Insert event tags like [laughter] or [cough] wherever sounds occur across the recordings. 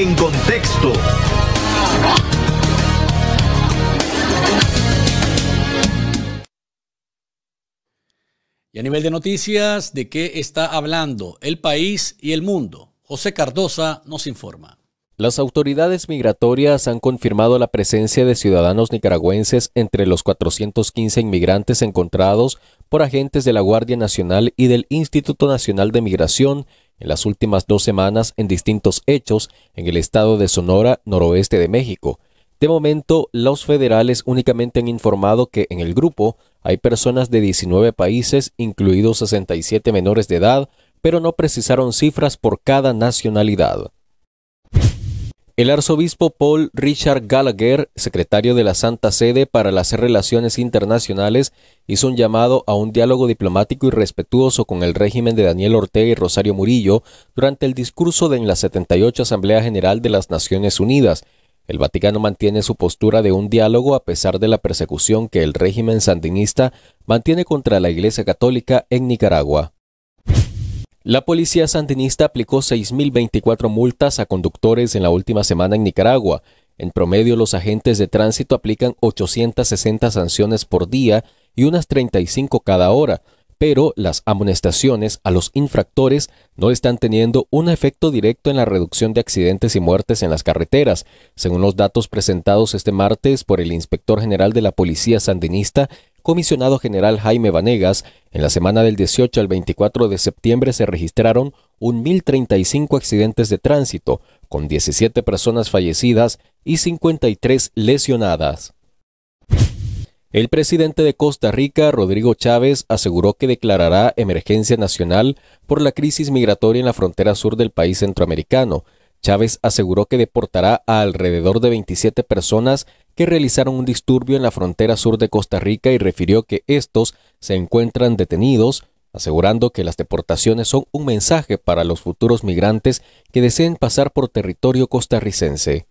En contexto. Y a nivel de noticias, ¿de qué está hablando el país y el mundo? José Cardosa nos informa. Las autoridades migratorias han confirmado la presencia de ciudadanos nicaragüenses entre los 415 inmigrantes encontrados por agentes de la Guardia Nacional y del Instituto Nacional de Migración en las últimas dos semanas en distintos hechos en el estado de Sonora, noroeste de México. De momento, los federales únicamente han informado que en el grupo hay personas de 19 países, incluidos 67 menores de edad, pero no precisaron cifras por cada nacionalidad. El arzobispo Paul Richard Gallagher, secretario de la Santa Sede para las Relaciones Internacionales, hizo un llamado a un diálogo diplomático y respetuoso con el régimen de Daniel Ortega y Rosario Murillo durante el discurso de en la 78 Asamblea General de las Naciones Unidas. El Vaticano mantiene su postura de un diálogo a pesar de la persecución que el régimen sandinista mantiene contra la Iglesia Católica en Nicaragua. La policía Sandinista aplicó 6.024 multas a conductores en la última semana en Nicaragua. En promedio, los agentes de tránsito aplican 860 sanciones por día y unas 35 cada hora, pero las amonestaciones a los infractores no están teniendo un efecto directo en la reducción de accidentes y muertes en las carreteras, según los datos presentados este martes por el inspector general de la Policía Sandinista comisionado general Jaime Vanegas, en la semana del 18 al 24 de septiembre se registraron 1.035 accidentes de tránsito, con 17 personas fallecidas y 53 lesionadas. El presidente de Costa Rica, Rodrigo Chávez, aseguró que declarará emergencia nacional por la crisis migratoria en la frontera sur del país centroamericano. Chávez aseguró que deportará a alrededor de 27 personas que realizaron un disturbio en la frontera sur de Costa Rica y refirió que estos se encuentran detenidos, asegurando que las deportaciones son un mensaje para los futuros migrantes que deseen pasar por territorio costarricense.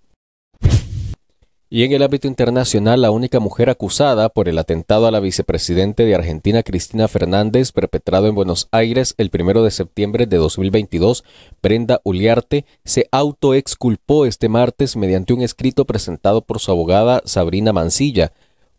Y en el ámbito internacional, la única mujer acusada por el atentado a la vicepresidente de Argentina, Cristina Fernández, perpetrado en Buenos Aires el 1 de septiembre de 2022, Brenda Uliarte, se autoexculpó este martes mediante un escrito presentado por su abogada Sabrina Mancilla.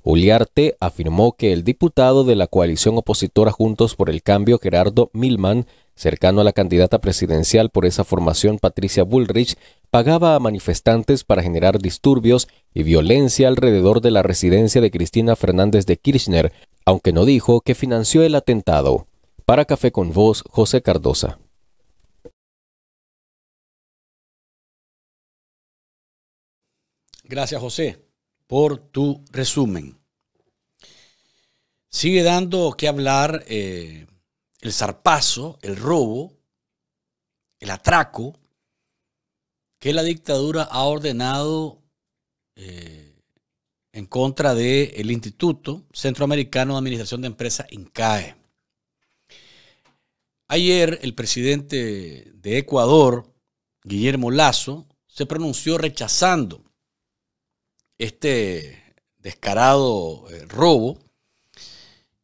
Uliarte afirmó que el diputado de la coalición opositora Juntos por el Cambio, Gerardo Milman, cercano a la candidata presidencial por esa formación Patricia Bullrich, pagaba a manifestantes para generar disturbios y violencia alrededor de la residencia de Cristina Fernández de Kirchner, aunque no dijo que financió el atentado. Para Café con Voz, José Cardosa. Gracias, José, por tu resumen. Sigue dando que hablar eh, el zarpazo, el robo, el atraco que la dictadura ha ordenado eh, en contra del el Instituto Centroamericano de Administración de Empresas, INCAE. Ayer el presidente de Ecuador, Guillermo Lazo, se pronunció rechazando este descarado eh, robo,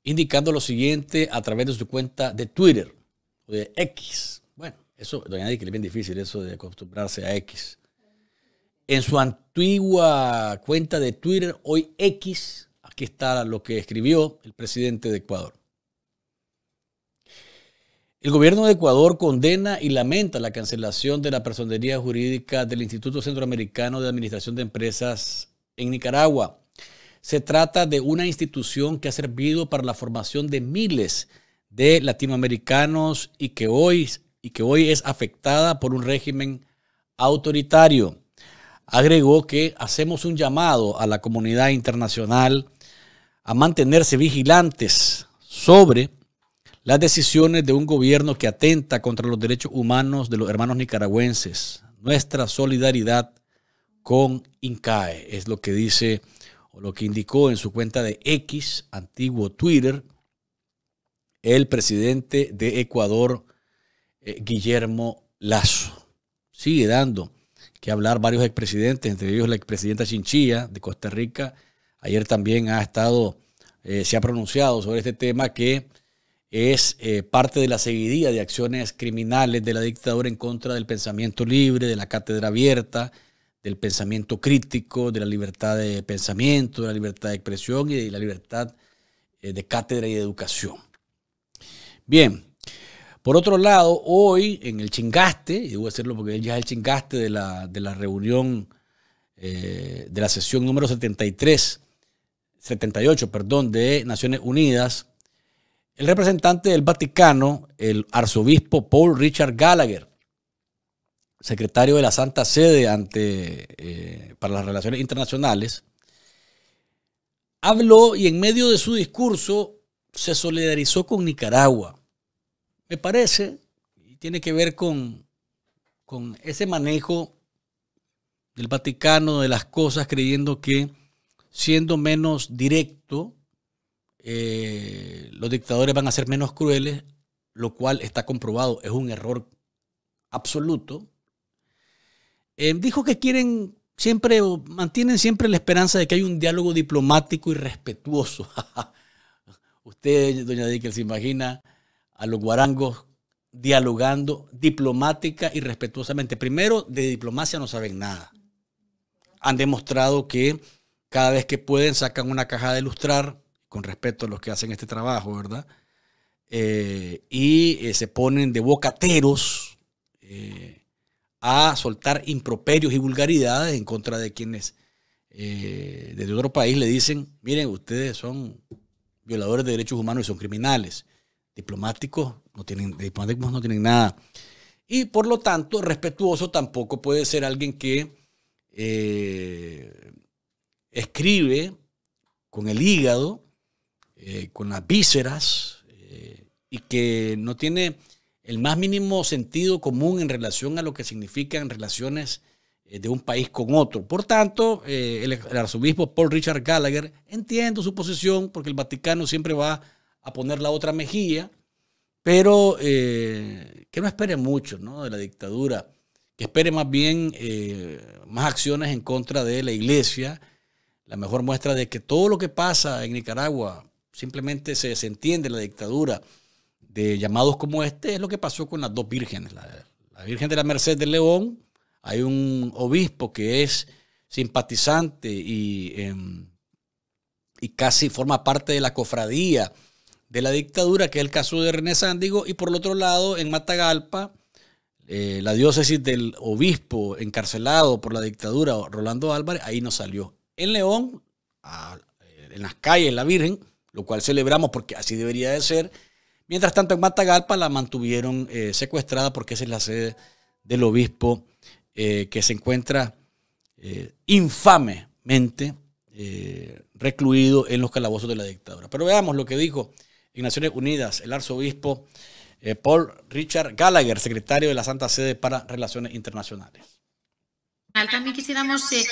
indicando lo siguiente a través de su cuenta de Twitter, de X. Eso, doña Dick, es bien difícil eso de acostumbrarse a X. En su antigua cuenta de Twitter, hoy X, aquí está lo que escribió el presidente de Ecuador. El gobierno de Ecuador condena y lamenta la cancelación de la personería jurídica del Instituto Centroamericano de Administración de Empresas en Nicaragua. Se trata de una institución que ha servido para la formación de miles de latinoamericanos y que hoy y que hoy es afectada por un régimen autoritario. Agregó que hacemos un llamado a la comunidad internacional a mantenerse vigilantes sobre las decisiones de un gobierno que atenta contra los derechos humanos de los hermanos nicaragüenses. Nuestra solidaridad con INCAE es lo que dice o lo que indicó en su cuenta de X, antiguo Twitter, el presidente de Ecuador, eh, Guillermo Lazo. Sigue dando que hablar varios expresidentes, entre ellos la expresidenta Chinchilla de Costa Rica. Ayer también ha estado, eh, se ha pronunciado sobre este tema que es eh, parte de la seguidilla de acciones criminales de la dictadura en contra del pensamiento libre, de la cátedra abierta, del pensamiento crítico, de la libertad de pensamiento, de la libertad de expresión y de la libertad de cátedra y de educación. Bien, por otro lado, hoy en el chingaste, y debo decirlo porque ya es el chingaste de la, de la reunión, eh, de la sesión número 73, 78, perdón, de Naciones Unidas, el representante del Vaticano, el arzobispo Paul Richard Gallagher, secretario de la Santa Sede ante, eh, para las Relaciones Internacionales, habló y en medio de su discurso se solidarizó con Nicaragua me parece, y tiene que ver con, con ese manejo del Vaticano de las cosas, creyendo que siendo menos directo, eh, los dictadores van a ser menos crueles, lo cual está comprobado, es un error absoluto. Eh, dijo que quieren siempre, o mantienen siempre la esperanza de que hay un diálogo diplomático y respetuoso. [laughs] Usted, doña Díaz, se imagina a los guarangos dialogando diplomática y respetuosamente. Primero, de diplomacia no saben nada. Han demostrado que cada vez que pueden sacan una caja de ilustrar, con respeto a los que hacen este trabajo, ¿verdad? Eh, y eh, se ponen de bocateros eh, a soltar improperios y vulgaridades en contra de quienes desde otro país le dicen, miren, ustedes son violadores de derechos humanos y son criminales. Diplomáticos no tienen, diplomáticos no tienen nada. Y por lo tanto, respetuoso tampoco puede ser alguien que eh, escribe con el hígado, eh, con las vísceras, eh, y que no tiene el más mínimo sentido común en relación a lo que significan relaciones de un país con otro. Por tanto, el, arzobispo Paul Richard Gallagher, entiendo su posición, porque el Vaticano siempre va a poner la otra mejilla, pero eh, que no espere mucho ¿no? de la dictadura, que espere más bien eh, más acciones en contra de la iglesia. La mejor muestra de que todo lo que pasa en Nicaragua simplemente se desentiende la dictadura de llamados como este, es lo que pasó con las dos vírgenes. La, Virgen de la Merced de León, hay un obispo que es simpatizante y, em, y casi forma parte de la cofradía de la dictadura, que es el caso de René Sándigo, y por otro lado, en Matagalpa, eh, la diócesis del obispo encarcelado por la dictadura, Rolando Álvarez, ahí nos salió. En León, eh, en las calles, la Virgen, lo cual celebramos porque así debería de ser. Mientras tanto, en Matagalpa la mantuvieron eh, secuestrada porque esa es la sede del obispo que se encuentra infamemente recluido en los calabozos de la dictadura. Pero veamos lo que dijo y Naciones Unidas, el arzobispo eh, Paul Richard Gallagher, secretario de la Santa Sede para Relaciones Internacionales. También quisiéramos eh,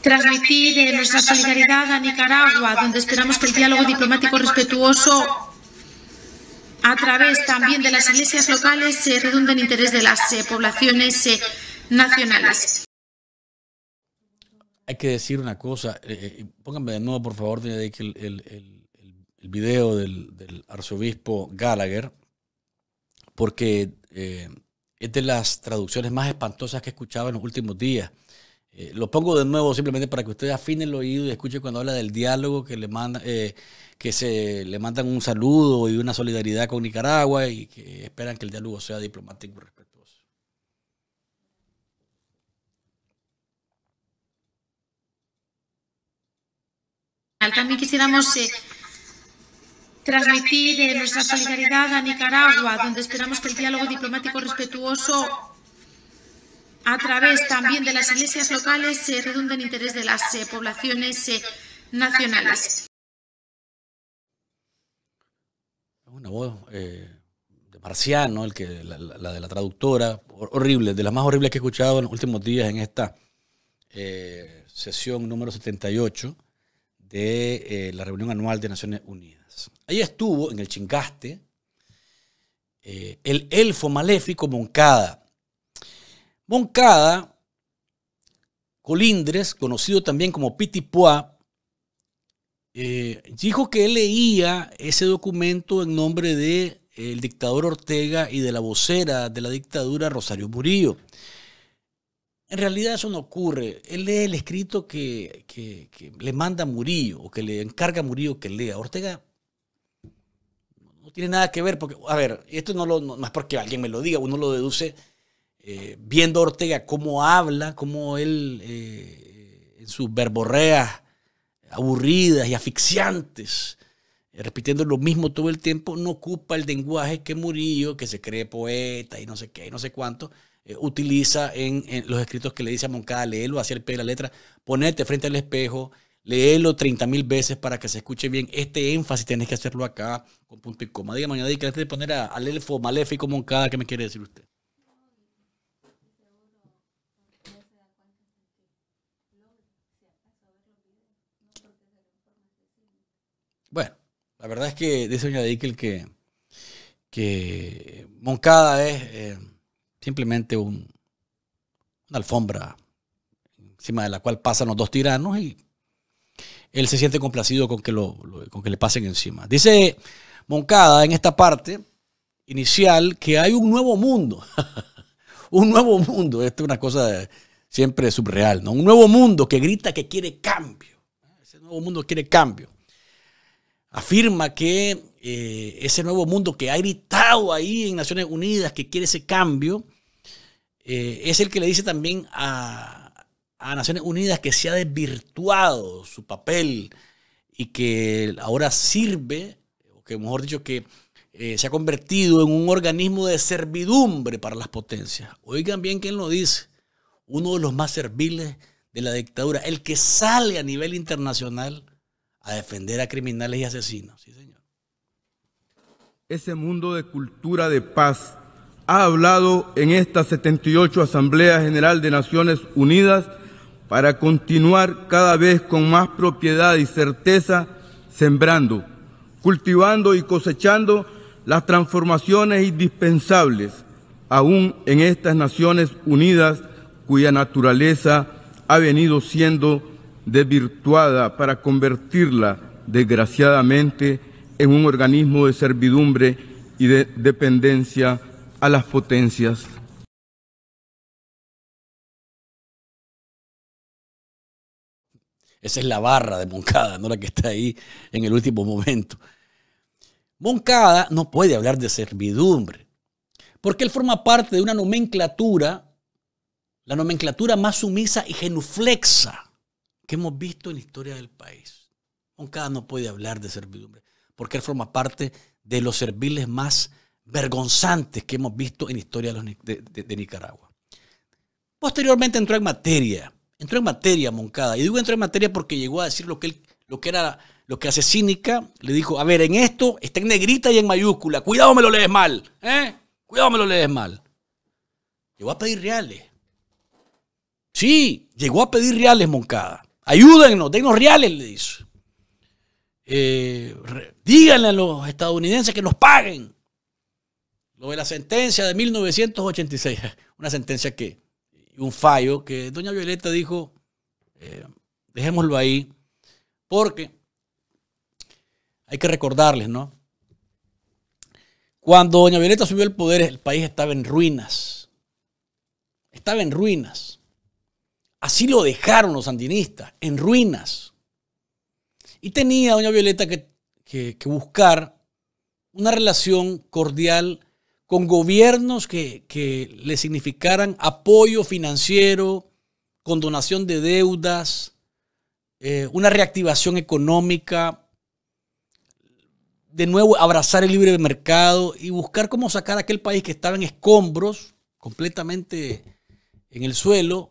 transmitir eh, nuestra solidaridad a Nicaragua, donde esperamos que el diálogo diplomático respetuoso a través también de las iglesias locales se redunda en interés de las poblaciones nacionales. Hay que decir una cosa, pónganme de nuevo por favor, de que el el video del, arzobispo Gallagher, porque eh, es de las traducciones más espantosas que he escuchado en los últimos días. Eh, lo pongo de nuevo simplemente para que ustedes afinen el oído y escuchen cuando habla del diálogo que le manda, eh, que se le mandan un saludo y una solidaridad con Nicaragua y que esperan que el diálogo sea diplomático y respetuoso. También quisiéramos transmitir eh, nuestra solidaridad a Nicaragua, donde esperamos que el diálogo diplomático respetuoso a través también de las iglesias locales se eh, redunda en interés de las eh, poblaciones nacionales. Una voz de marciano, el que, la, la, de la traductora, horrible, de las más horribles que he escuchado en los últimos días en esta sesión número 78 de la reunión anual de Naciones Unidas. Ahí estuvo en el chingaste eh, el elfo maléfico Moncada. Moncada, Colindres, conocido también como Pitipua eh, dijo que él leía ese documento en nombre del de, eh, dictador Ortega y de la vocera de la dictadura Rosario Murillo. En realidad eso no ocurre. Él lee el escrito que, le manda Murillo o que le encarga a Murillo que lea. Ortega tiene nada que ver, porque, a ver, esto no lo, es porque alguien me lo diga, uno lo deduce eh, viendo Ortega cómo habla, cómo él eh, en sus verborreas aburridas y asfixiantes, eh, repitiendo lo mismo todo el tiempo, no ocupa el lenguaje que Murillo, que se cree poeta y no sé qué, y no sé cuánto, utiliza en, los escritos que le dice a Moncada, leelo hacia el pie de la letra, ponerte frente al espejo, léelo 30.000 veces para que se escuche bien. Este énfasis tenés que hacerlo acá con punto y coma. Dígame, doña que antes de poner al elfo maléfico Moncada, ¿qué me quiere decir usted? Bueno, la verdad es que dice doña Dickel que, que Moncada es eh, simplemente un, una alfombra encima de la cual pasan los dos tiranos y él se siente complacido con que, le pasen encima. Dice Moncada en esta parte inicial que hay un nuevo mundo. [laughs] un nuevo mundo. Esto es una cosa siempre subreal, ¿no? Un nuevo mundo que grita que quiere cambio. Ese nuevo mundo quiere cambio. Afirma que eh, ese nuevo mundo que ha gritado ahí en Naciones Unidas que quiere ese cambio, eh, es el que le dice también a, a Naciones Unidas que se ha desvirtuado su papel y que ahora sirve, o que mejor dicho, que eh, se ha convertido en un organismo de servidumbre para las potencias. Oigan bien quién lo dice, uno de los más serviles de la dictadura, el que sale a nivel internacional a defender a criminales y asesinos. Sí, señor. Ese mundo de cultura de paz ha hablado en esta 78 Asamblea General de Naciones Unidas para continuar cada vez con más propiedad y certeza sembrando, cultivando y cosechando las transformaciones indispensables aún en estas Naciones Unidas cuya naturaleza ha venido siendo desvirtuada para convertirla, desgraciadamente, en un organismo de servidumbre y de dependencia a las potencias Esa es la barra de Moncada, no la que está ahí en el último momento. Moncada no puede hablar de servidumbre, porque él forma parte de una nomenclatura, la nomenclatura más sumisa y genuflexa que hemos visto en la historia del país. Moncada no puede hablar de servidumbre, porque él forma parte de los serviles más vergonzantes que hemos visto en la historia de, de Nicaragua. Posteriormente entró en materia entró en materia Moncada. Y digo entró en materia porque llegó a decir lo que, él, lo que era, lo que hace cínica. Le dijo, a ver, en esto está en negrita y en mayúscula. Cuidado me lo lees mal. ¿eh? Cuidado me lo lees mal. Llegó a pedir reales. Sí, llegó a pedir reales Moncada. Ayúdennos, denos reales, le dice. Eh, díganle a los estadounidenses que nos paguen. Lo de la sentencia de 1986, [laughs] una sentencia que un fallo que doña Violeta dijo, eh, dejémoslo ahí, porque hay que recordarles, ¿no? Cuando doña Violeta subió al poder, el país estaba en ruinas. Estaba en ruinas. Así lo dejaron los sandinistas, en ruinas. Y tenía doña Violeta que, que buscar una relación cordial con gobiernos que, le significaran apoyo financiero, condonación de deudas, eh, una reactivación económica, de nuevo abrazar el libre mercado y buscar cómo sacar a aquel país que estaba en escombros, completamente en el suelo,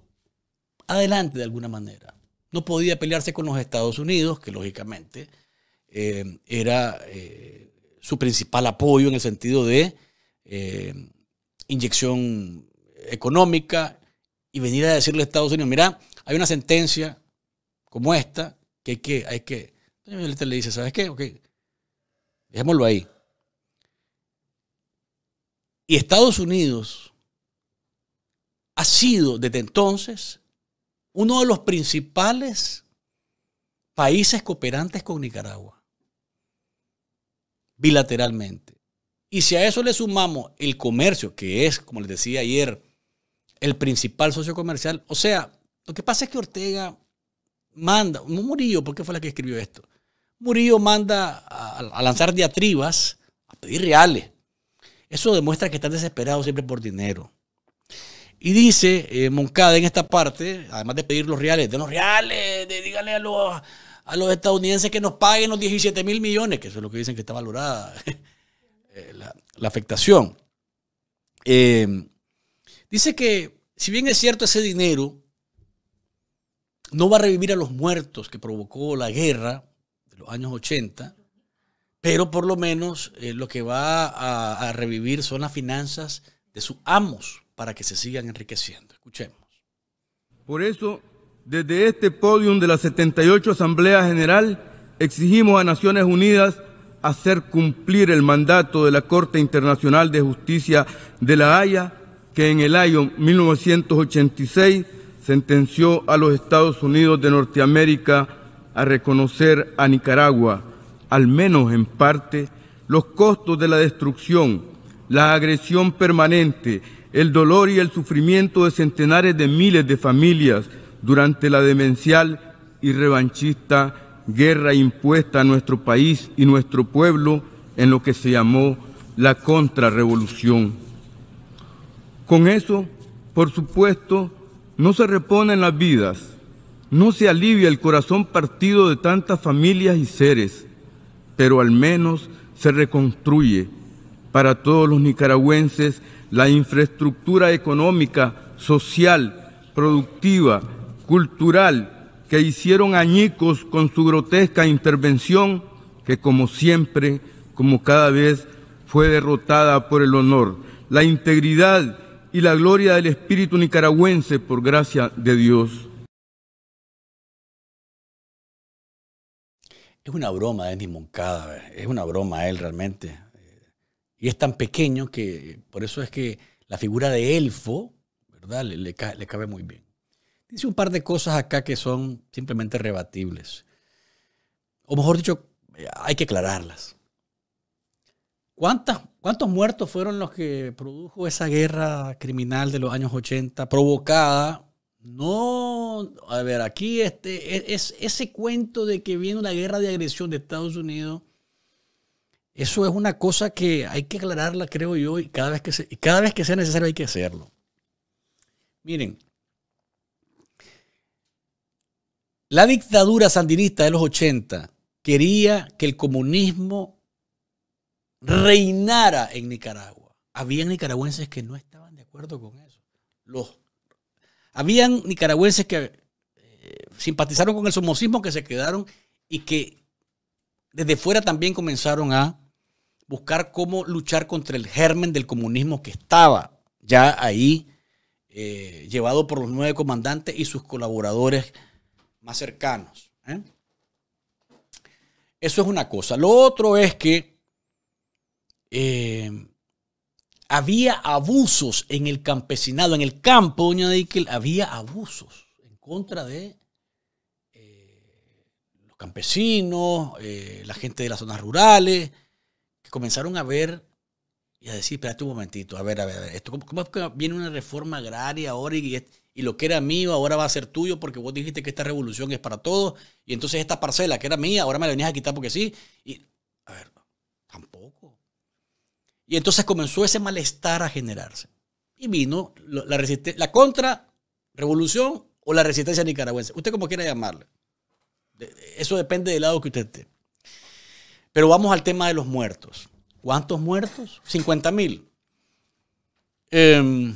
adelante de alguna manera. No podía pelearse con los Estados Unidos, que lógicamente eh, era eh, su principal apoyo en el sentido de eh, inyección económica y venir a decirle a Estados Unidos, mira, hay una sentencia como esta que hay que... Hay que le dice, ¿sabes qué? Ok, dejémoslo ahí. Y Estados Unidos ha sido desde entonces uno de los principales países cooperantes con Nicaragua, bilateralmente. Y si a eso le sumamos el comercio, que es, como les decía ayer, el principal socio comercial, o sea, lo que pasa es que Ortega manda, no Murillo, porque fue la que escribió esto. Murillo manda a, lanzar diatribas, a pedir reales. Eso demuestra que están desesperados siempre por dinero. Y dice eh, Moncada en esta parte, además de pedir los reales, de los reales, de, díganle a los, a los estadounidenses que nos paguen los 17 mil millones, que eso es lo que dicen que está valorada eh, la, afectación. Eh, dice que, si bien es cierto, ese dinero no va a revivir a los muertos que provocó la guerra de los años 80, pero por lo menos eh, lo que va a, a revivir son las finanzas de sus amos para que se sigan enriqueciendo. Escuchemos. Por eso, desde este podio de la 78 Asamblea General, exigimos a Naciones Unidas hacer cumplir el mandato de la Corte Internacional de Justicia de La Haya, que en el año 1986 sentenció a los Estados Unidos de Norteamérica a reconocer a Nicaragua, al menos en parte, los costos de la destrucción, la agresión permanente, el dolor y el sufrimiento de centenares de miles de familias durante la demencial y revanchista guerra impuesta a nuestro país y nuestro pueblo en lo que se llamó la contrarrevolución. Con eso, por supuesto, no se reponen las vidas, no se alivia el corazón partido de tantas familias y seres, pero al menos se reconstruye para todos los nicaragüenses la infraestructura económica, social, productiva, cultural que hicieron añicos con su grotesca intervención, que como siempre, como cada vez, fue derrotada por el honor, la integridad y la gloria del espíritu nicaragüense por gracia de Dios. Es una broma, Denis Moncada, es una broma él realmente. Y es tan pequeño que por eso es que la figura de elfo, ¿verdad? le cabe muy bien dice un par de cosas acá que son simplemente rebatibles. O mejor dicho, hay que aclararlas. ¿Cuántas, ¿Cuántos muertos fueron los que produjo esa guerra criminal de los años 80 provocada? No, a ver, aquí este, e, es, ese cuento de que viene una guerra de agresión de Estados Unidos, eso es una cosa que hay que aclararla, creo yo, y cada vez que, y cada vez que sea necesario hay que hacerlo. Miren, La dictadura sandinista de los 80 quería que el comunismo reinara en Nicaragua. Había nicaragüenses que no estaban de acuerdo con eso. Los, habían nicaragüenses que eh, simpatizaron con el somocismo, que se quedaron y que desde fuera también comenzaron a buscar cómo luchar contra el germen del comunismo que estaba ya ahí, eh, llevado por los nueve comandantes y sus colaboradores más cercanos. ¿eh? Eso es una cosa. Lo otro es que eh, había abusos en el campesinado, en el campo, doña Dickel, había abusos en contra de eh, los campesinos, la gente de las zonas rurales, que comenzaron a ver y a decir, espérate un momentito, a ver, a ver, esto, ¿cómo, ¿cómo, viene una reforma agraria ahora y, y lo que era mío ahora va a ser tuyo porque vos dijiste que esta revolución es para todos y entonces esta parcela que era mía ahora me la venías a quitar porque sí. Y, a ver, tampoco. Y entonces comenzó ese malestar a generarse. Y vino la, la revolución o la resistencia nicaragüense. Usted como quiera llamarle. Eso depende del lado que usted esté. Pero vamos al tema de los muertos. ¿Cuántos muertos? 50 mil. Em,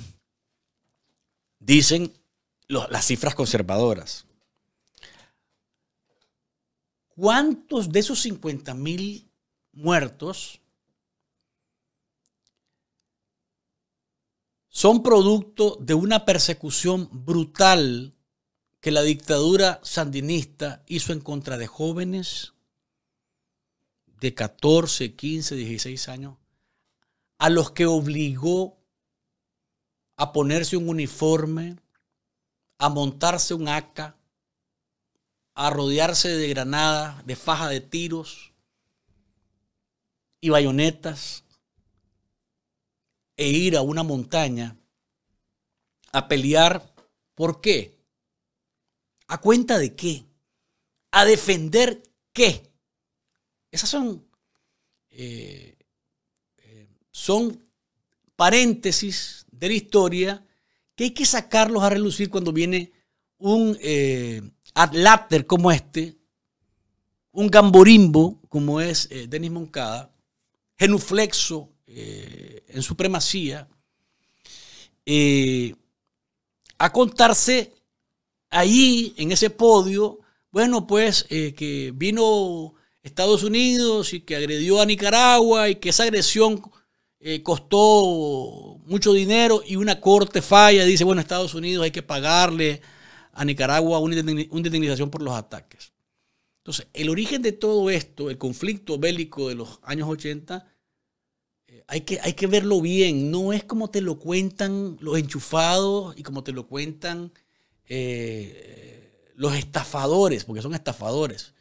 dicen las cifras conservadoras. ¿Cuántos de esos 50 mil muertos son producto de una persecución brutal que la dictadura sandinista hizo en contra de jóvenes de 14, 15, 16 años, a los que obligó a ponerse un uniforme, a montarse un ACA, a rodearse de granadas, de faja de tiros y bayonetas e ir a una montaña a pelear. ¿Por qué? ¿A cuenta de qué? ¿A defender qué? Esas son, eh, eh, son paréntesis de la historia que hay que sacarlos a relucir cuando viene un eh, como este, un gamborimbo como es eh, Denis Moncada, genuflexo eh, en supremacía, eh, a contarse ahí en ese podio, bueno, pues que vino Estados Unidos y que agredió a Nicaragua y que esa agresión eh, costó mucho dinero y una corte falla, dice, bueno, Estados Unidos hay que pagarle a Nicaragua una indemnización por los ataques. Entonces, el origen de todo esto, el conflicto bélico de los años 80, eh, hay, que, hay que verlo bien, no es como te lo cuentan los enchufados y como te lo cuentan eh, los estafadores, porque son estafadores.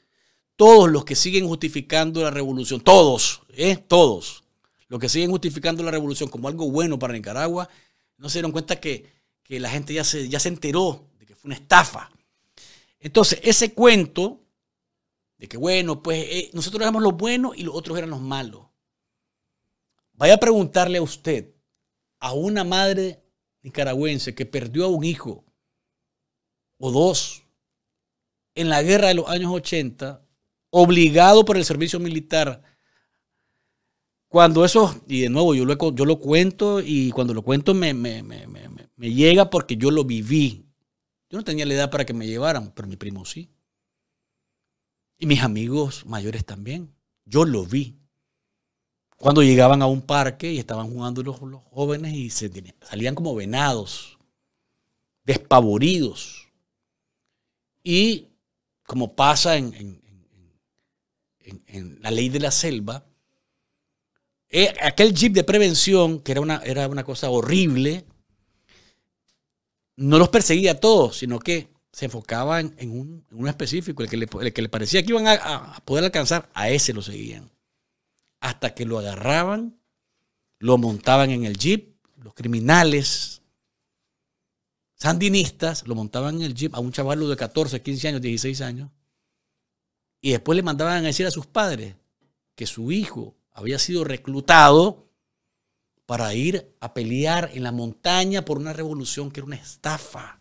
Todos los que siguen justificando la revolución, todos, eh, todos, los que siguen justificando la revolución como algo bueno para Nicaragua, no se dieron cuenta que, la gente ya se, ya se enteró de que fue una estafa. Entonces, ese cuento de que, bueno, pues eh, nosotros éramos los buenos y los otros eran los malos. Vaya a preguntarle a usted, a una madre nicaragüense que perdió a un hijo o dos en la guerra de los años 80, obligado por el servicio militar cuando eso, y de nuevo yo lo, yo lo cuento y cuando lo cuento me, me, llega porque yo lo viví. Yo no tenía la edad para que me llevaran, pero mi primo sí. Y mis amigos mayores también. Yo lo vi. Cuando llegaban a un parque y estaban jugando los, jóvenes y salían como venados, despavoridos. Y como pasa en la ley de la selva, eh, aquel jeep de prevención, que era una, era una cosa horrible, no los perseguía a todos, sino que se enfocaban en, un, uno específico, el que, le, parecía que iban a, poder alcanzar, a ese lo seguían. Hasta que lo agarraban, lo montaban en el jeep, los criminales sandinistas lo montaban en el jeep a un chaval de 14, 15 años, 16 años, y después le mandaban a decir a sus padres que su hijo había sido reclutado para ir a pelear en la montaña por una revolución que era una estafa.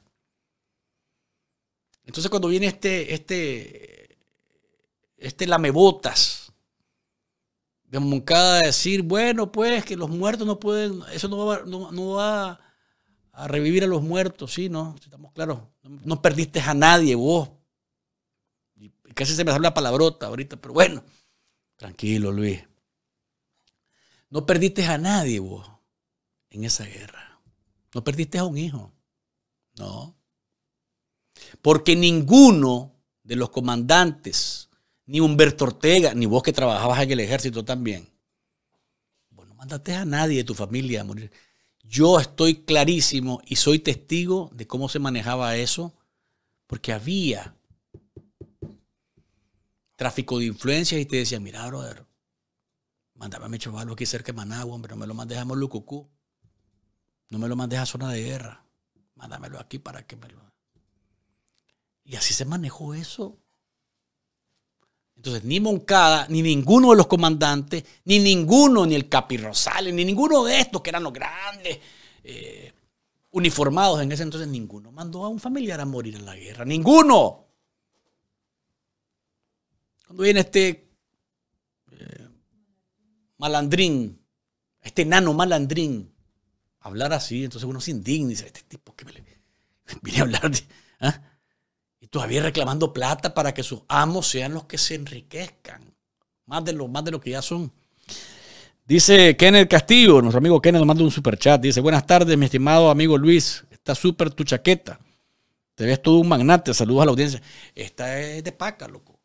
Entonces cuando viene este, este, este lamebotas de Moncada a decir, bueno, pues que los muertos no pueden, eso no va, no, va a revivir a los muertos, sí, no, estamos claros, no, perdiste a nadie vos. Y casi se me sale la palabrota ahorita, pero bueno, tranquilo Luis, no perdiste a nadie vos en esa guerra. No perdiste a un hijo. No. Porque ninguno de los comandantes, ni Humberto Ortega, ni vos que trabajabas en el ejército también, vos no mandaste a nadie de tu familia a morir. Yo estoy clarísimo y soy testigo de cómo se manejaba eso, porque había tráfico de influencias y te decía, mira, brother, Mándame a mi chaval aquí cerca de Managua, hombre. No me lo mandes a Molucucú. No me lo mandes a zona de guerra. Mándamelo aquí para que me lo. Y así se manejó eso. Entonces, ni Moncada, ni ninguno de los comandantes, ni ninguno, ni el Capi Rosales, ni ninguno de estos que eran los grandes eh, uniformados en ese entonces, ninguno mandó a un familiar a morir en la guerra. ¡Ninguno! Cuando viene este malandrín, este nano malandrín, hablar así, entonces uno se indigna dice, este tipo que me le... [laughs] viene a hablar de... ¿ah? Y todavía reclamando plata para que sus amos sean los que se enriquezcan, más de lo, más de lo que ya son. Dice Kenneth Castillo, nuestro amigo Kenneth nos manda un super chat. Dice, buenas tardes, mi estimado amigo Luis. Está súper tu chaqueta. Te ves todo un magnate. Saludos a la audiencia. Esta es de paca, loco.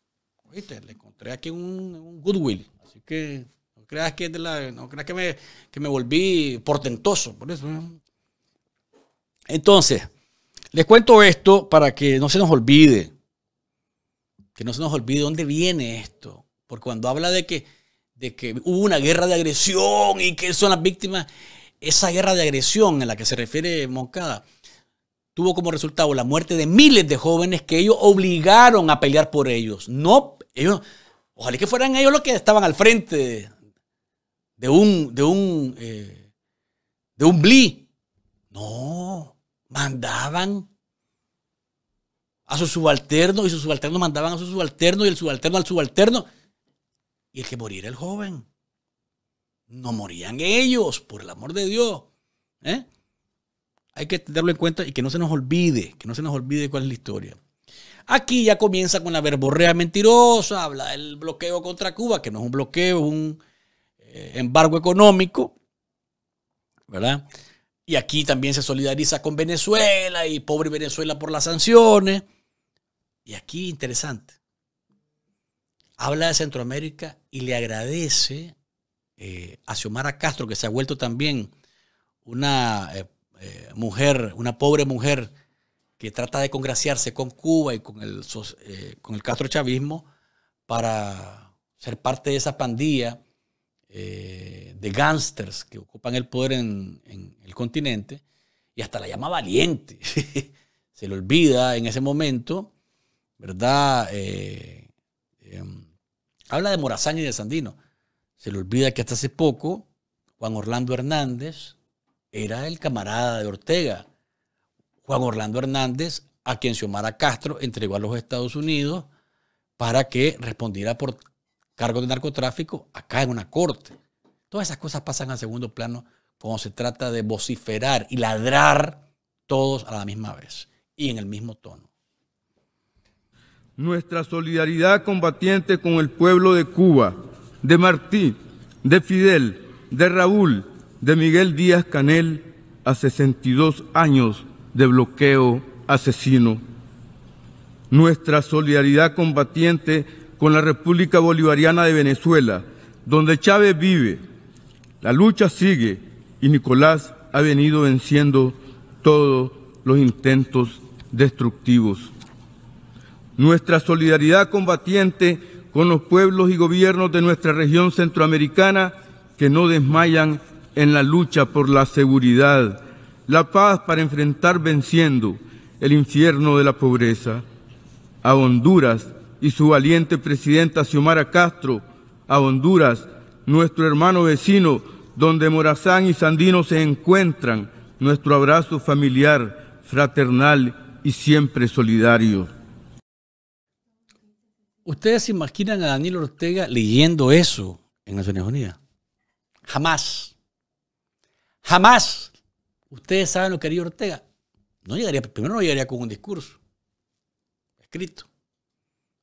le encontré aquí un Goodwill. Así que creas que, de que, me, volví portentoso, por eso. Entonces, les cuento esto para que no se nos olvide, que no se nos olvide dónde viene esto. Porque cuando habla de que, de que hubo una guerra de agresión y que son las víctimas, esa guerra de agresión en la que se refiere Moncada tuvo como resultado la muerte de miles de jóvenes que ellos obligaron a pelear por ellos. No, ellos, ojalá que fueran ellos los que estaban al frente de un, de un, eh, de un blí. No, mandaban a su subalterno y su subalterno mandaban a su subalterno y el subalterno al subalterno. Y el que moría era el joven. No morían ellos, por el amor de Dios. ¿eh? Hay que tenerlo en cuenta y que no se nos olvide, que no se nos olvide cuál es la historia. Aquí ya comienza con la verborrea mentirosa, habla del bloqueo contra Cuba, que no es un bloqueo, es un, eh, embargo económico, ¿verdad? Y aquí también se solidariza con Venezuela y pobre Venezuela por las sanciones. Y aquí, interesante, habla de Centroamérica y le agradece eh, a Xiomara Castro, que se ha vuelto también una eh, mujer, una pobre mujer que trata de congraciarse con Cuba y con el, con el chavismo para ser parte de esa pandilla eh, de gángsters que ocupan el poder en, el continente, y hasta la llama valiente. [laughs] Se le olvida en ese momento, ¿verdad? Eh, em, habla de Morazán y de Sandino. Se le olvida que hasta hace poco Juan Orlando Hernández era el camarada de Ortega. Juan Orlando Hernández, a quien Xiomara Castro entregó a los Estados Unidos para que respondiera por cargo de narcotráfico acá en una corte. Todas esas cosas pasan al segundo plano cuando se trata de vociferar y ladrar todos a la misma vez y en el mismo tono. Nuestra solidaridad combatiente con el pueblo de Cuba, de Martí, de Fidel, de Raúl, de Miguel Díaz Canel, a 62 años de bloqueo asesino. Nuestra solidaridad combatiente con la República Bolivariana de Venezuela, donde Chávez vive. La lucha sigue y Nicolás ha venido venciendo todos los intentos destructivos. Nuestra solidaridad combatiente con los pueblos y gobiernos de nuestra región centroamericana que no desmayan en la lucha por la seguridad, la paz para enfrentar venciendo el infierno de la pobreza. A Honduras y su valiente presidenta Xiomara Castro a Honduras, nuestro hermano vecino, donde Morazán y Sandino se encuentran, nuestro abrazo familiar, fraternal y siempre solidario. ¿Ustedes se imaginan a Daniel Ortega leyendo eso en Naciones Unidas? Jamás. Jamás. Ustedes saben lo que haría Ortega. No llegaría, primero no llegaría con un discurso escrito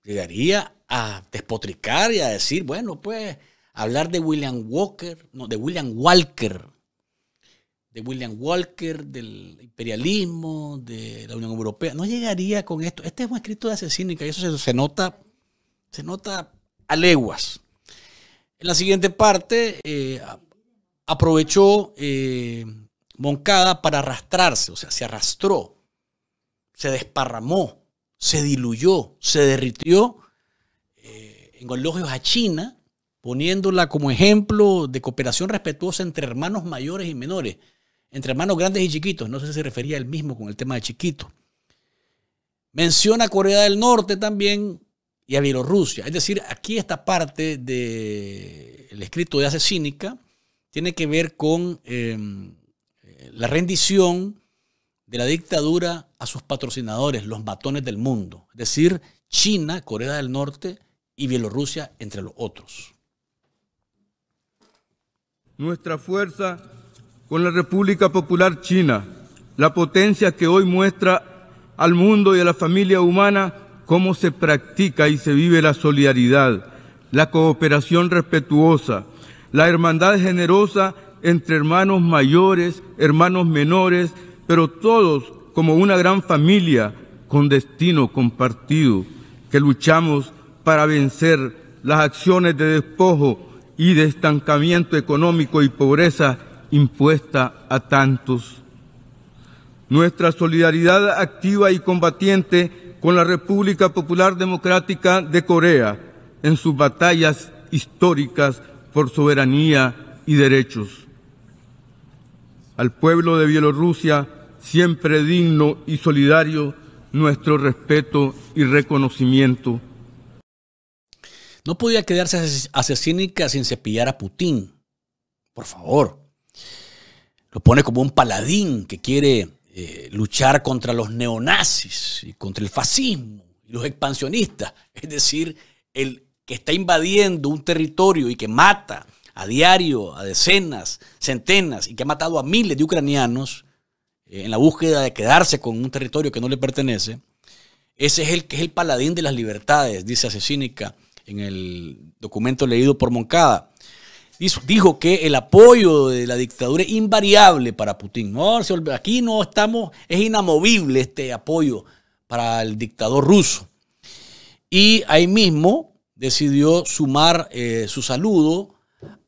llegaría a despotricar y a decir, bueno, pues hablar de William Walker, no, de William Walker, de William Walker, del imperialismo, de la Unión Europea, no llegaría con esto. Este es un escrito de asesínica y eso se, nota, se nota a leguas. En la siguiente parte eh, aprovechó eh, Moncada para arrastrarse, o sea, se arrastró, se desparramó se diluyó, se derritió eh, en elogios a China, poniéndola como ejemplo de cooperación respetuosa entre hermanos mayores y menores, entre hermanos grandes y chiquitos. No sé si se refería él mismo con el tema de chiquito. Menciona Corea del Norte también y a Bielorrusia. Es decir, aquí esta parte del escrito de Hace Cínica tiene que ver con eh, eh, la rendición de la dictadura a sus patrocinadores, los matones del mundo, es decir, China, Corea del Norte y Bielorrusia, entre los otros. Nuestra fuerza con la República Popular China, la potencia que hoy muestra al mundo y a la familia humana cómo se practica y se vive la solidaridad, la cooperación respetuosa, la hermandad generosa entre hermanos mayores, hermanos menores, pero todos como una gran familia con destino compartido, que luchamos para vencer las acciones de despojo y de estancamiento económico y pobreza impuesta a tantos. Nuestra solidaridad activa y combatiente con la República Popular Democrática de Corea en sus batallas históricas por soberanía y derechos. Al pueblo de Bielorrusia siempre digno y solidario nuestro respeto y reconocimiento. No podía quedarse asesínica sin cepillar a Putin. Por favor. Lo pone como un paladín que quiere eh, luchar contra los neonazis y contra el fascismo y los expansionistas. Es decir, el que está invadiendo un territorio y que mata a diario a decenas, centenas y que ha matado a miles de ucranianos eh, en la búsqueda de quedarse con un territorio que no le pertenece, ese es el que es el paladín de las libertades, dice Asesínica en el documento leído por Moncada. Dijo que el apoyo de la dictadura es invariable para Putin. aquí no estamos, es inamovible este apoyo para el dictador ruso. Y ahí mismo decidió sumar eh, su saludo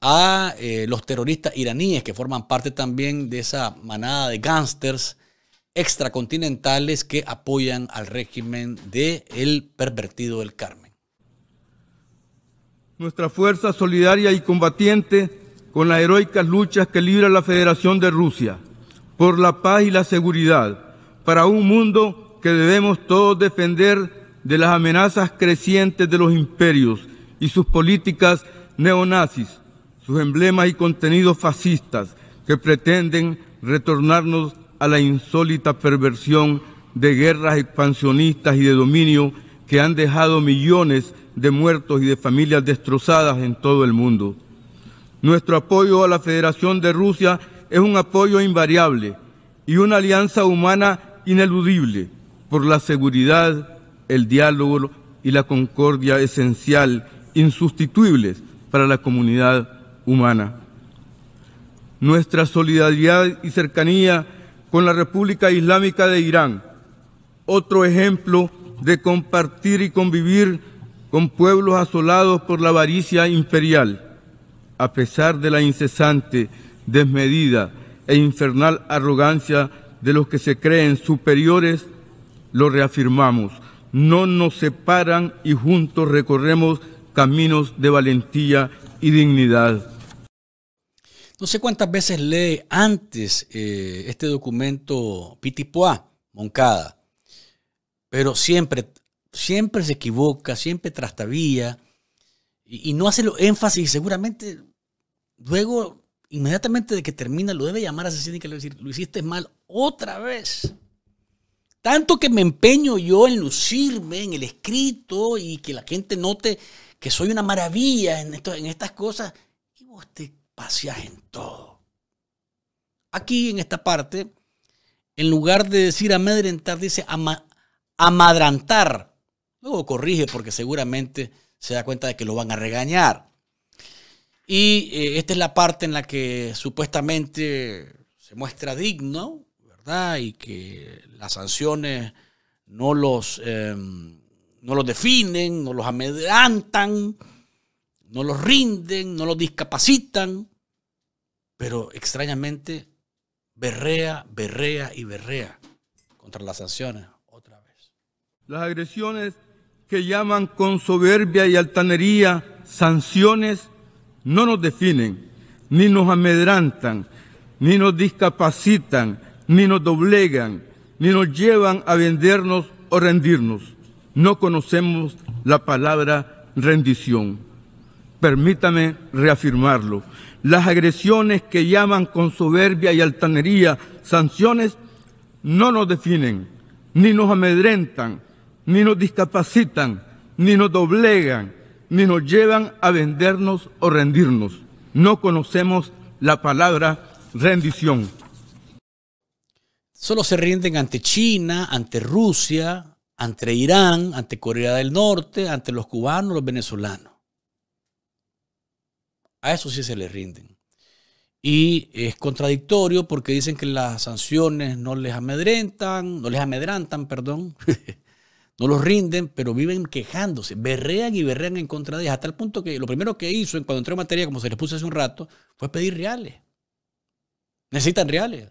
a eh, los terroristas iraníes que forman parte también de esa manada de gángsters extracontinentales que apoyan al régimen de el pervertido del Carmen. Nuestra fuerza solidaria y combatiente con las heroicas luchas que libra la Federación de Rusia por la paz y la seguridad para un mundo que debemos todos defender de las amenazas crecientes de los imperios y sus políticas neonazis sus emblemas y contenidos fascistas que pretenden retornarnos a la insólita perversión de guerras expansionistas y de dominio que han dejado millones de muertos y de familias destrozadas en todo el mundo. Nuestro apoyo a la Federación de Rusia es un apoyo invariable y una alianza humana ineludible por la seguridad, el diálogo y la concordia esencial, insustituibles para la comunidad humana. Nuestra solidaridad y cercanía con la República Islámica de Irán, otro ejemplo de compartir y convivir con pueblos asolados por la avaricia imperial, a pesar de la incesante, desmedida e infernal arrogancia de los que se creen superiores, lo reafirmamos, no nos separan y juntos recorremos caminos de valentía y dignidad. No sé cuántas veces lee antes eh, este documento Pitipoa, Moncada, pero siempre, siempre se equivoca, siempre trastabilla y, no hace lo énfasis y seguramente luego, inmediatamente de que termina, lo debe llamar a asesino y que le decir, lo hiciste mal otra vez. Tanto que me empeño yo en lucirme en el escrito y que la gente note que soy una maravilla en, esto, en estas cosas. Y vos te paseas en todo. Aquí, en esta parte, en lugar de decir amedrentar, dice amadrantar. Luego corrige porque seguramente se da cuenta de que lo van a regañar. Y eh, esta es la parte en la que supuestamente se muestra digno, ¿verdad? Y que las sanciones no los, em, no los definen, no los amedrantan, no los rinden, no los discapacitan, pero extrañamente berrea, berrea y berrea contra las sanciones otra vez. Las agresiones que llaman con soberbia y altanería sanciones no nos definen, ni nos amedrantan, ni nos discapacitan, ni nos doblegan, ni nos llevan a vendernos o rendirnos. No conocemos la palabra rendición permítame reafirmarlo. Las agresiones que llaman con soberbia y altanería sanciones no nos definen, ni nos amedrentan, ni nos discapacitan, ni nos doblegan, ni nos llevan a vendernos o rendirnos. No conocemos la palabra rendición. Solo se rinden ante China, ante Rusia, ante Irán, ante Corea del Norte, ante los cubanos, los venezolanos. A eso sí se les rinden. Y es contradictorio porque dicen que las sanciones no les amedrentan, no les amedrantan, perdón, [laughs] no los rinden, pero viven quejándose, berrean y berrean en contra de ellas, hasta el punto que lo primero que hizo cuando entró en materia, como se les puse hace un rato, fue pedir reales. Necesitan reales.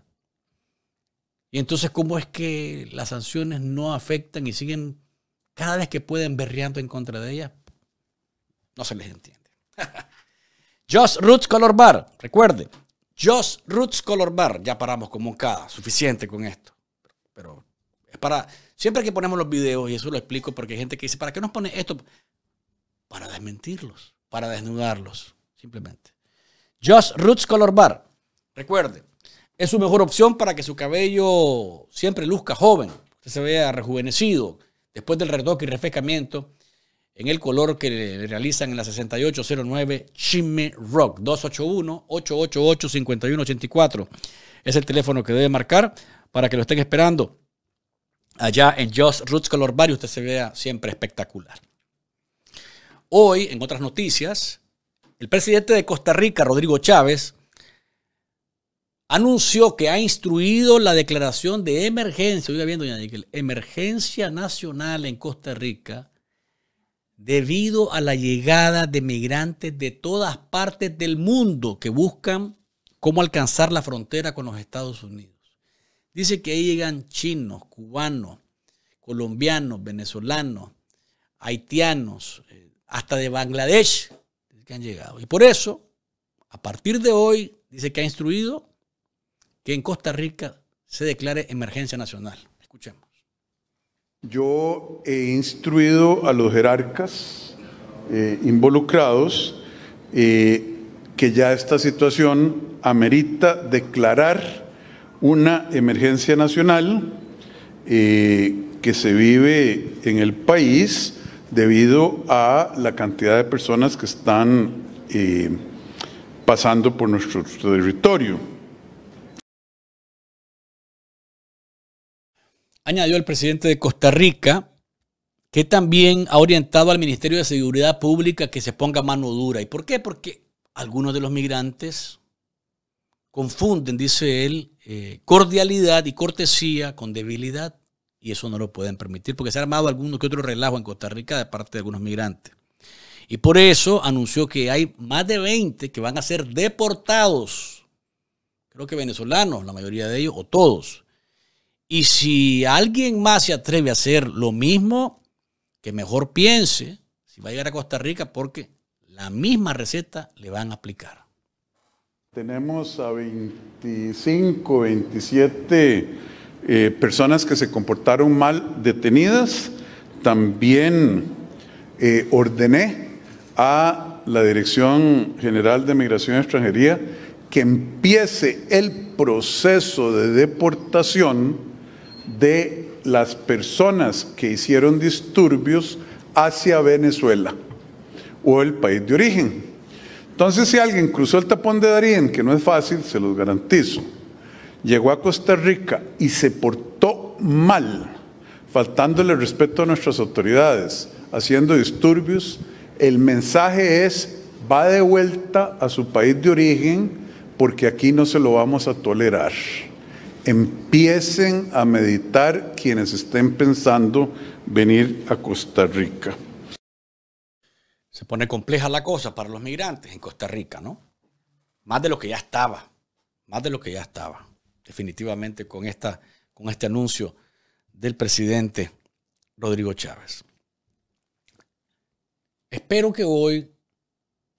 Y entonces, ¿cómo es que las sanciones no afectan y siguen cada vez que pueden berreando en contra de ellas? No se les entiende. [laughs] Just Roots Color Bar, recuerde, Just Roots Color Bar. Ya paramos con cada suficiente con esto. Pero es para, siempre que ponemos los videos, y eso lo explico porque hay gente que dice, ¿para qué nos pone esto? Para desmentirlos, para desnudarlos, simplemente. Just Roots Color Bar, recuerde, es su mejor opción para que su cabello siempre luzca joven, que se vea rejuvenecido después del retoque y refrescamiento en el color que le realizan en la 6809 Chime Rock 281-888-5184. Es el teléfono que debe marcar para que lo estén esperando allá en Just Roots Color Barrio. usted se vea siempre espectacular. Hoy, en otras noticias, el presidente de Costa Rica, Rodrigo Chávez, anunció que ha instruido la declaración de emergencia, oiga bien, doña Nickel, emergencia nacional en Costa Rica debido a la llegada de migrantes de todas partes del mundo que buscan cómo alcanzar la frontera con los Estados Unidos. Dice que llegan chinos, cubanos, colombianos, venezolanos, haitianos, eh, hasta de Bangladesh que han llegado. Y por eso, a partir de hoy, dice que ha instruido que en Costa Rica se declare emergencia nacional. Escuchemos. Yo he instruido a los jerarcas eh, involucrados eh, que ya esta situación amerita declarar una emergencia nacional eh, que se vive en el país debido a la cantidad de personas que están pasando por nuestro territorio. añadió el presidente de Costa Rica, que también ha orientado al Ministerio de Seguridad Pública que se ponga mano dura. ¿Y por qué? Porque algunos de los migrantes confunden, dice él, eh, cordialidad y cortesía con debilidad. Y eso no lo pueden permitir porque se ha armado alguno que otro relajo en Costa Rica de parte de algunos migrantes. Y por eso anunció que hay más de 20 que van a ser deportados. Creo que venezolanos, la mayoría de ellos, o todos. Y si alguien más se atreve a hacer lo mismo, que mejor piense si va a llegar a Costa Rica porque la misma receta le van a aplicar. Tenemos a 25, 27 eh, personas que se comportaron mal detenidas. También eh, ordené a la Dirección General de Migración y Extranjería que empiece el proceso de deportación de las personas que hicieron disturbios hacia Venezuela o el país de origen. Entonces, si alguien cruzó el tapón de Darien, que no es fácil, se los garantizo, llegó a Costa Rica y se portó mal, faltándole respeto a nuestras autoridades, haciendo disturbios, el mensaje es, va de vuelta a su país de origen porque aquí no se lo vamos a tolerar. Empiecen a meditar quienes estén pensando venir a Costa Rica. Se pone compleja la cosa para los migrantes en Costa Rica, ¿no? Más de lo que ya estaba, más de lo que ya estaba, definitivamente con, esta, con este anuncio del presidente Rodrigo Chávez. Espero que hoy,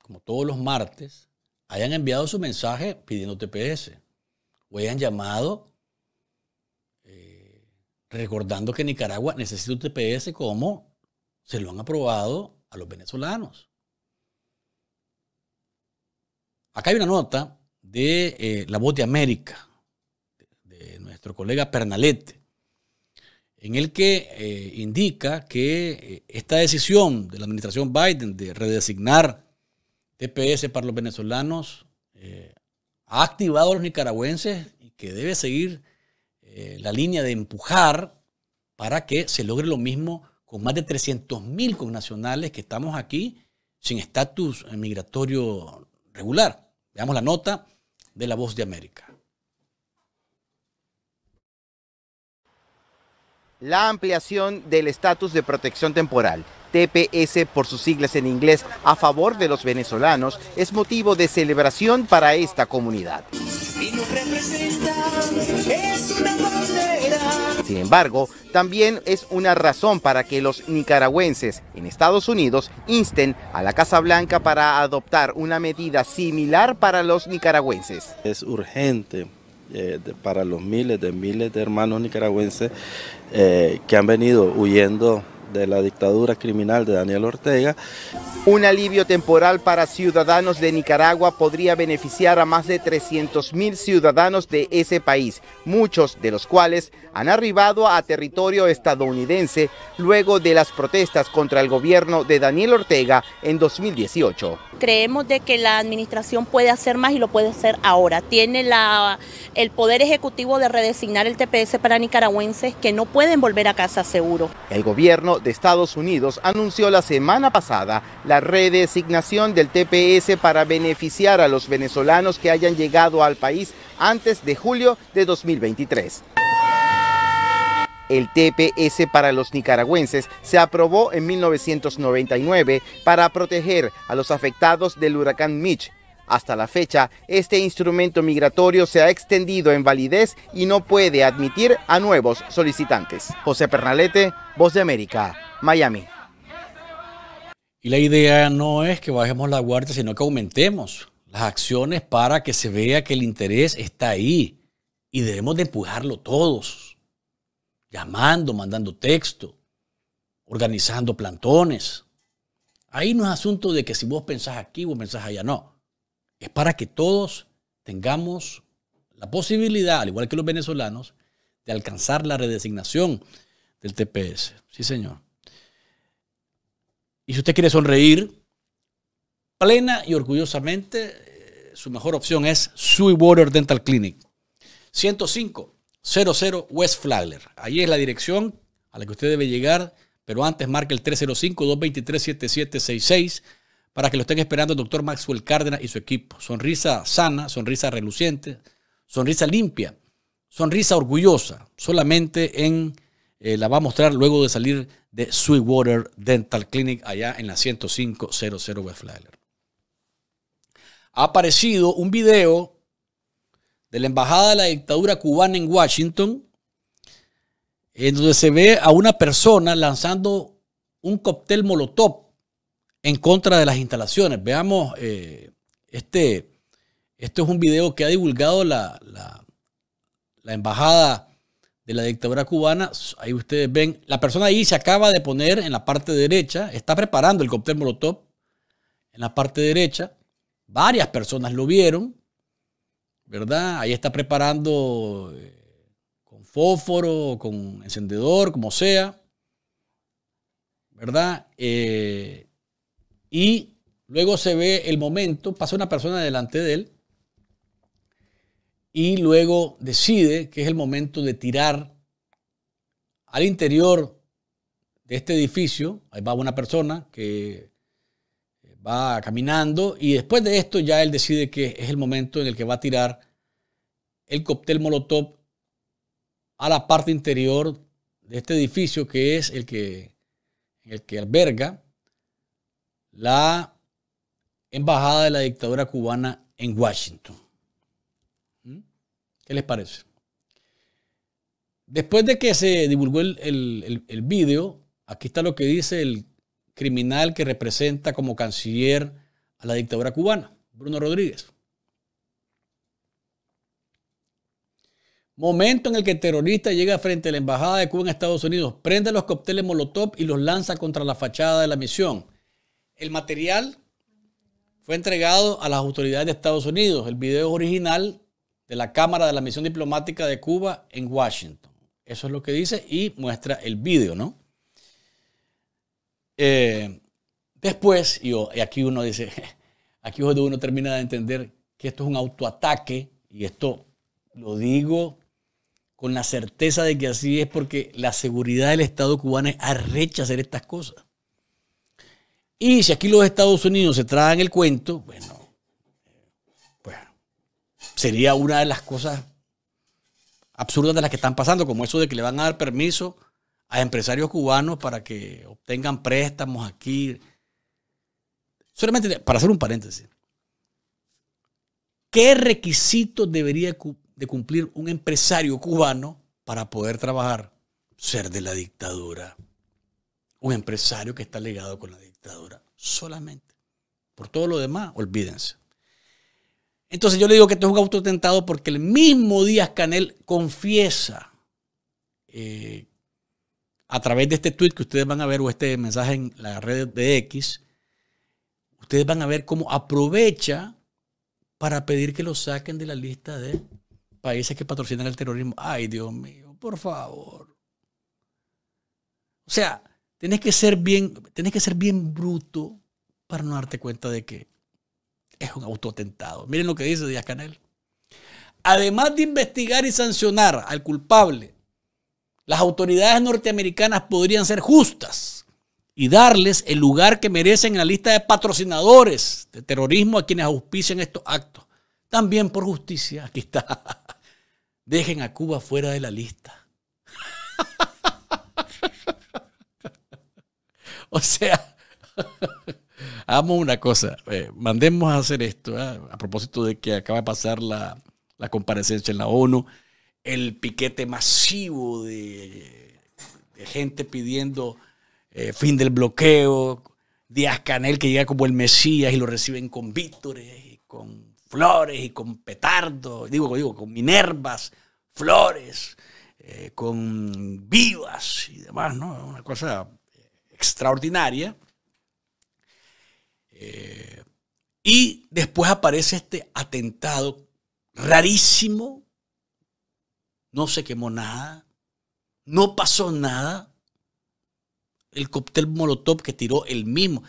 como todos los martes, hayan enviado su mensaje pidiendo TPS o hayan llamado Recordando que Nicaragua necesita un TPS como se lo han aprobado a los venezolanos. Acá hay una nota de eh, La Voz de América, de, nuestro colega Pernalete, en el que eh, indica que eh, esta decisión de la administración Biden de redesignar TPS para los venezolanos ha activado a los nicaragüenses y que debe seguir eh, la línea de empujar para que se logre lo mismo con más de 300.000 connacionales que estamos aquí sin estatus eh, migratorio regular. Veamos la nota de La Voz de América. La ampliación del estatus de protección temporal, TPS por sus siglas en inglés, a favor de los venezolanos, es motivo de celebración para esta comunidad representa Sin embargo, también es una razón para que los nicaragüenses en Estados Unidos insten a la Casa Blanca para adoptar una medida similar para los nicaragüenses. Es urgente eh, para los miles de miles de hermanos nicaragüenses eh, que han venido huyendo de la dictadura criminal de Daniel Ortega. Un alivio temporal para ciudadanos de Nicaragua podría beneficiar a más de mil ciudadanos de ese país, muchos de los cuales han arribado a territorio estadounidense luego de las protestas contra el gobierno de Daniel Ortega en 2018. Creemos de que la administración puede hacer más y lo puede hacer ahora. Tiene la, el poder ejecutivo de redesignar el TPS para nicaragüenses que no pueden volver a casa seguro. El gobierno de Estados Unidos anunció la semana pasada la redesignación del TPS para beneficiar a los venezolanos que hayan llegado al país antes de julio de 2023. El TPS para los nicaragüenses se aprobó en 1999 para proteger a los afectados del huracán Mitch hasta la fecha, este instrumento migratorio se ha extendido en validez y no puede admitir a nuevos solicitantes. José Pernalete, Voz de América, Miami. Y la idea no es que bajemos la guardia, sino que aumentemos las acciones para que se vea que el interés está ahí y debemos de empujarlo todos, llamando, mandando texto, organizando plantones. Ahí no es asunto de que si vos pensás aquí, vos pensás allá, no es para que todos tengamos la posibilidad, al igual que los venezolanos, de alcanzar la redesignación del TPS. Sí, señor. Y si usted quiere sonreír plena y orgullosamente, eh, su mejor opción es Sweetwater Dental Clinic. 105 00 West Flagler. Ahí es la dirección a la que usted debe llegar, pero antes marque el 305 223 7766 para que lo estén esperando el doctor Maxwell Cárdenas y su equipo. Sonrisa sana, sonrisa reluciente, sonrisa limpia, sonrisa orgullosa, solamente en, eh, la va a mostrar luego de salir de Sweetwater Dental Clinic allá en la 10500 West Flyer. Ha aparecido un video de la Embajada de la Dictadura Cubana en Washington, en donde se ve a una persona lanzando un cóctel molotov en contra de las instalaciones. Veamos, eh, este, este, es un video que ha divulgado la, embajada de la dictadura cubana. Ahí ustedes ven, la persona ahí se acaba de poner en la parte derecha, está preparando el cóctel Molotov en la parte derecha. Varias personas lo vieron, ¿verdad? Ahí está preparando eh, con fósforo, con encendedor, como sea, ¿verdad? Eh, y luego se ve el momento, pasa una persona delante de él y luego decide que es el momento de tirar al interior de este edificio. Ahí va una persona que va caminando y después de esto ya él decide que es el momento en el que va a tirar el cóctel molotov a la parte interior de este edificio que es el que, el que alberga la embajada de la dictadura cubana en Washington. ¿Mm? ¿Qué les parece? Después de que se divulgó el, el, video, aquí está lo que dice el criminal que representa como canciller a la dictadura cubana, Bruno Rodríguez. Momento en el que el terrorista llega frente a la embajada de Cuba en Estados Unidos, prende los cócteles Molotov y los lanza contra la fachada de la misión. El material fue entregado a las autoridades de Estados Unidos. El video es original de la cámara de la misión diplomática de Cuba en Washington. Eso es lo que dice y muestra el video, ¿no? Eh, después, y aquí uno dice, [laughs] aquí uno termina de entender que esto es un autoataque y esto lo digo con la certeza de que así es porque la seguridad del Estado cubano es arrecha hacer estas cosas. Y si aquí los Estados Unidos se traen el cuento, bueno, pues sería una de las cosas absurdas de las que están pasando, como eso de que le van a dar permiso a empresarios cubanos para que obtengan préstamos aquí. Solamente para hacer un paréntesis. ¿Qué requisitos debería de cumplir un empresario cubano para poder trabajar? Ser de la dictadura. Un empresario que está ligado con la solamente. Por todo lo demás, olvídense. Entonces yo le digo que esto es un autotentado porque el mismo día Canel confiesa eh, a través de este tweet que ustedes van a ver o este mensaje en la red de X, ustedes van a ver cómo aprovecha para pedir que lo saquen de la lista de países que patrocinan el terrorismo. Ay, Dios mío, por favor. O sea, Tienes que ser bien, que ser bien bruto para no darte cuenta de que es un autoatentado. Miren lo que dice Díaz Canel. Además de investigar y sancionar al culpable, las autoridades norteamericanas podrían ser justas y darles el lugar que merecen en la lista de patrocinadores de terrorismo a quienes auspician estos actos. También por justicia, aquí está. [laughs] Dejen a Cuba fuera de la lista. [laughs] [laughs] O sea, amo una cosa. Eh, mandemos a hacer esto. ¿eh? A propósito de que acaba de pasar la, comparecencia en la ONU, el piquete masivo de, gente pidiendo eh, fin del bloqueo, Díaz Canel que llega como el Mesías y lo reciben con vítores y con flores y con petardo, digo, digo, con minervas, flores, con vivas y demás, ¿no? Una cosa extraordinaria. Eh, y después aparece este atentado rarísimo. No se quemó nada. No pasó nada. El cóctel Molotov que tiró el mismo.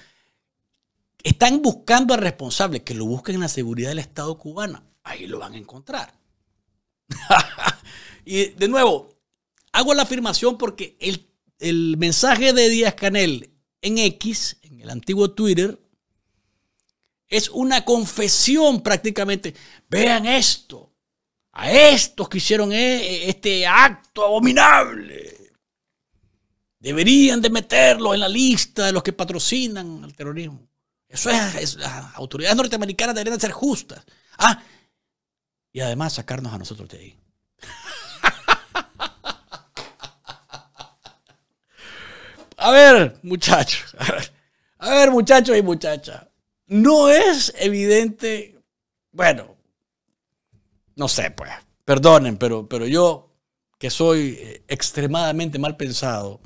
Están buscando al responsable, que lo busquen en la seguridad del Estado cubana. Ahí lo van a encontrar. [laughs] y de nuevo, hago la afirmación porque el el mensaje de Díaz Canel en X, en el antiguo Twitter, es una confesión prácticamente. Vean esto. A estos que hicieron e, este acto abominable. Deberían de meterlo en la lista de los que patrocinan al terrorismo. Eso es, es, las autoridades norteamericanas deberían ser justas. Ah, y además sacarnos a nosotros de ahí. A ver, muchachos. A ver, muchachos y muchachas. No es evidente. Bueno, no sé, pues. Perdonen, pero, pero yo, que soy eh, extremadamente mal pensado,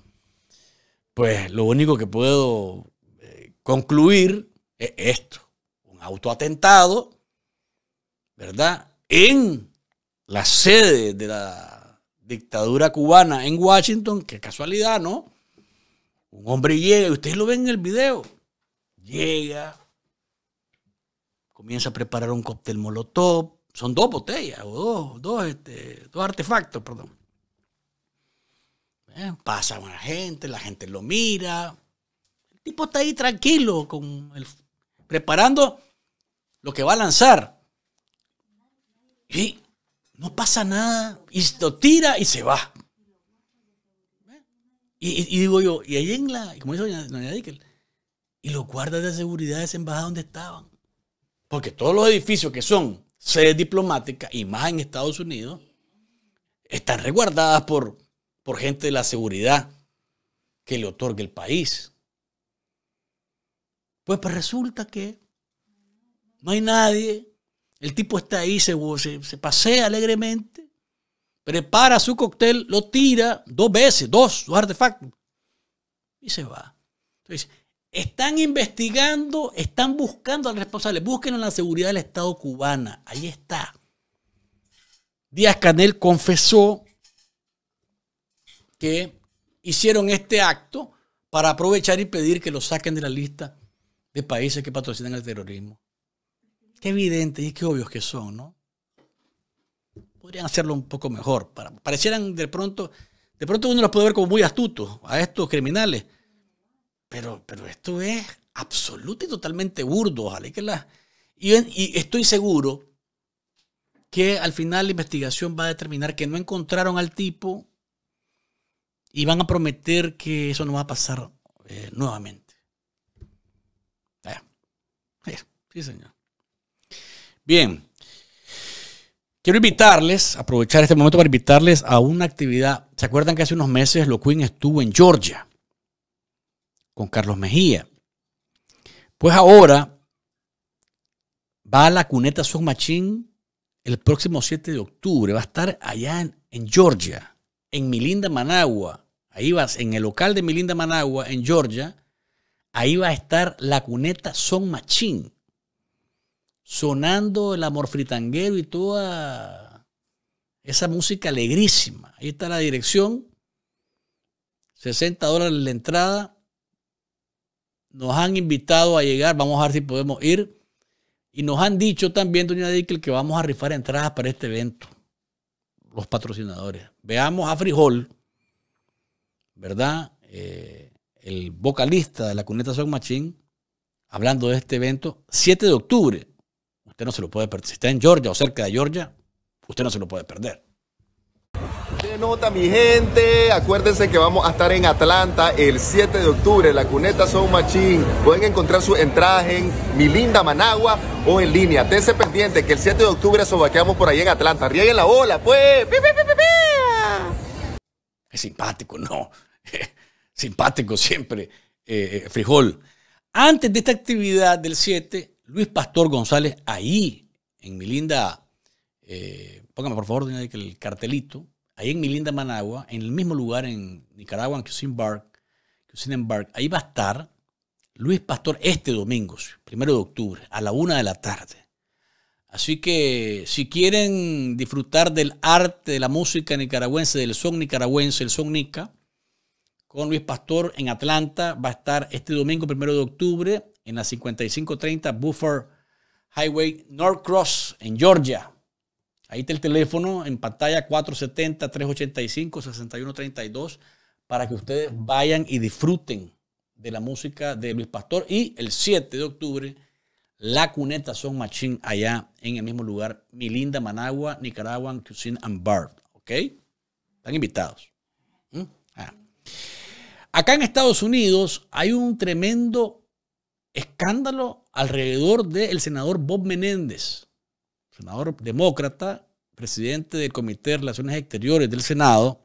pues lo único que puedo eh, concluir es esto. Un autoatentado, ¿verdad? En la sede de la dictadura cubana en Washington, qué casualidad, ¿no? Un hombre llega, y ustedes lo ven en el video, llega, comienza a preparar un cóctel molotov, son dos botellas o dos, este, dos artefactos, perdón. Eh, pasa Pasa la gente, la gente lo mira. El tipo está ahí tranquilo, con preparando lo que va a lanzar. Y no pasa nada. Y lo tira y se va. Y, digo yo, y ahí en la, como dice doña, doña y los guardas de seguridad de esa embajada donde estaban. Porque todos los edificios que son sedes diplomáticas y más en Estados Unidos, están resguardadas por, por gente de la seguridad que le otorga el país. Pues, pues resulta que no hay nadie, el tipo está ahí, se pasea alegremente prepara su cóctel, lo tira dos veces, dos, artefactos, y se va. Entonces, están investigando, están buscando al responsable, busquen en la seguridad del Estado cubana, ahí está. Díaz Canel confesó que hicieron este acto para aprovechar y pedir que lo saquen de la lista de países que patrocinan el terrorismo. Qué evidente y qué obvios que son, ¿no? podrían hacerlo un poco mejor. Para, parecieran de pronto, de pronto uno los puede ver como muy astutos a estos criminales, pero, pero esto es absoluto y totalmente burdo. que la, y, estoy seguro que al final la investigación va a determinar que no encontraron al tipo y van a prometer que eso no va a pasar eh, nuevamente. Ah, sí, señor. Bien, Quiero invitarles, aprovechar este momento para invitarles a una actividad. ¿Se acuerdan que hace unos meses Loquín estuvo en Georgia con Carlos Mejía? Pues ahora va a la cuneta Son Machín el próximo 7 de octubre. Va a estar allá en, en Georgia, en Milinda, Managua. Ahí vas, en el local de Milinda, Managua, en Georgia. Ahí va a estar la cuneta Son Machín sonando el amor fritanguero y toda esa música alegrísima. Ahí está la dirección, 60 dólares la entrada. Nos han invitado a llegar, vamos a ver si podemos ir. Y nos han dicho también, doña Dickel, que vamos a rifar entradas para este evento. Los patrocinadores. Veamos a Frijol, ¿verdad? Eh, el vocalista de la Cuneta Son Machín, hablando de este evento, 7 de octubre. Usted no se lo puede perder. Si está en Georgia o cerca de Georgia, usted no se lo puede perder. ¿Qué nota mi gente? Acuérdense que vamos a estar en Atlanta el 7 de octubre, la cuneta Son Machine. Pueden encontrar su entrada en Mi Linda Managua o en línea. Tense pendiente que el 7 de octubre sobaqueamos por ahí en Atlanta. Rieguen la ola, pues. Es simpático, ¿no? [laughs] simpático siempre, eh, eh, Frijol. Antes de esta actividad del 7, Luis Pastor González, ahí en mi linda, eh, póngame por favor el cartelito, ahí en mi linda Managua, en el mismo lugar en Nicaragua, en que Bark, Bark, ahí va a estar Luis Pastor este domingo, primero de octubre, a la una de la tarde. Así que si quieren disfrutar del arte, de la música nicaragüense, del son nicaragüense, el son nica, con Luis Pastor en Atlanta, va a estar este domingo primero de octubre en la 5530 Buffer Highway North Cross, en Georgia. Ahí está el teléfono en pantalla 470-385-6132 para que ustedes vayan y disfruten de la música de Luis Pastor. Y el 7 de octubre, La Cuneta Son Machín, allá en el mismo lugar, mi linda Managua, Nicaraguan Cuisine and Bar. ¿Ok? Están invitados. ¿Mm? Ah. Acá en Estados Unidos hay un tremendo escándalo alrededor del senador Bob Menéndez, senador demócrata, presidente del Comité de Relaciones Exteriores del Senado,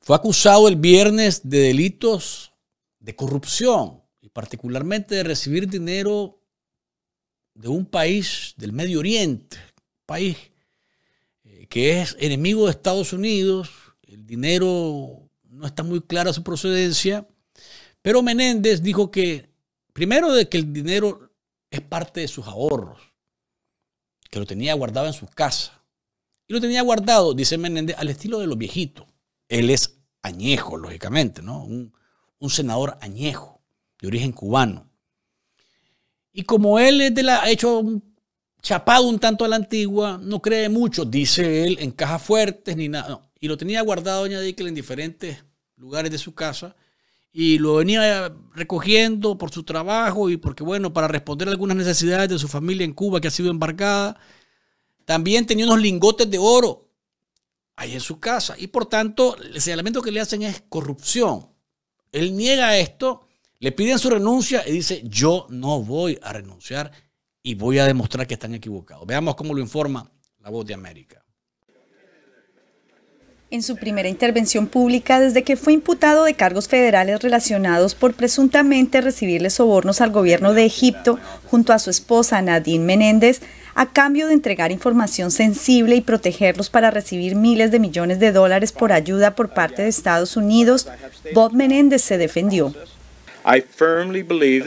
fue acusado el viernes de delitos de corrupción y particularmente de recibir dinero de un país del Medio Oriente, país eh, que es enemigo de Estados Unidos, el dinero no está muy clara su procedencia, pero Menéndez dijo que, primero, de que el dinero es parte de sus ahorros, que lo tenía guardado en su casa. Y lo tenía guardado, dice Menéndez, al estilo de los viejitos. Él es añejo, lógicamente, ¿no? Un, senador añejo, de origen cubano. Y como él es de la, ha hecho un chapado un tanto a la antigua, no cree mucho, dice él, en cajas fuertes ni nada. Y lo tenía guardado, Doña que en diferentes lugares de su casa y lo venía recogiendo por su trabajo y porque, bueno, para responder a algunas necesidades de su familia en Cuba que ha sido embarcada. También tenía unos lingotes de oro ahí en su casa y por tanto el señalamiento que le hacen es corrupción. Él niega esto, le piden su renuncia y dice, yo no voy a renunciar y voy a demostrar que están equivocados. Veamos cómo lo informa la voz de América. En su primera intervención pública, desde que fue imputado de cargos federales relacionados por presuntamente recibirle sobornos al gobierno de Egipto junto a su esposa Nadine Menéndez, a cambio de entregar información sensible y protegerlos para recibir miles de millones de dólares por ayuda por parte de Estados Unidos, Bob Menéndez se defendió.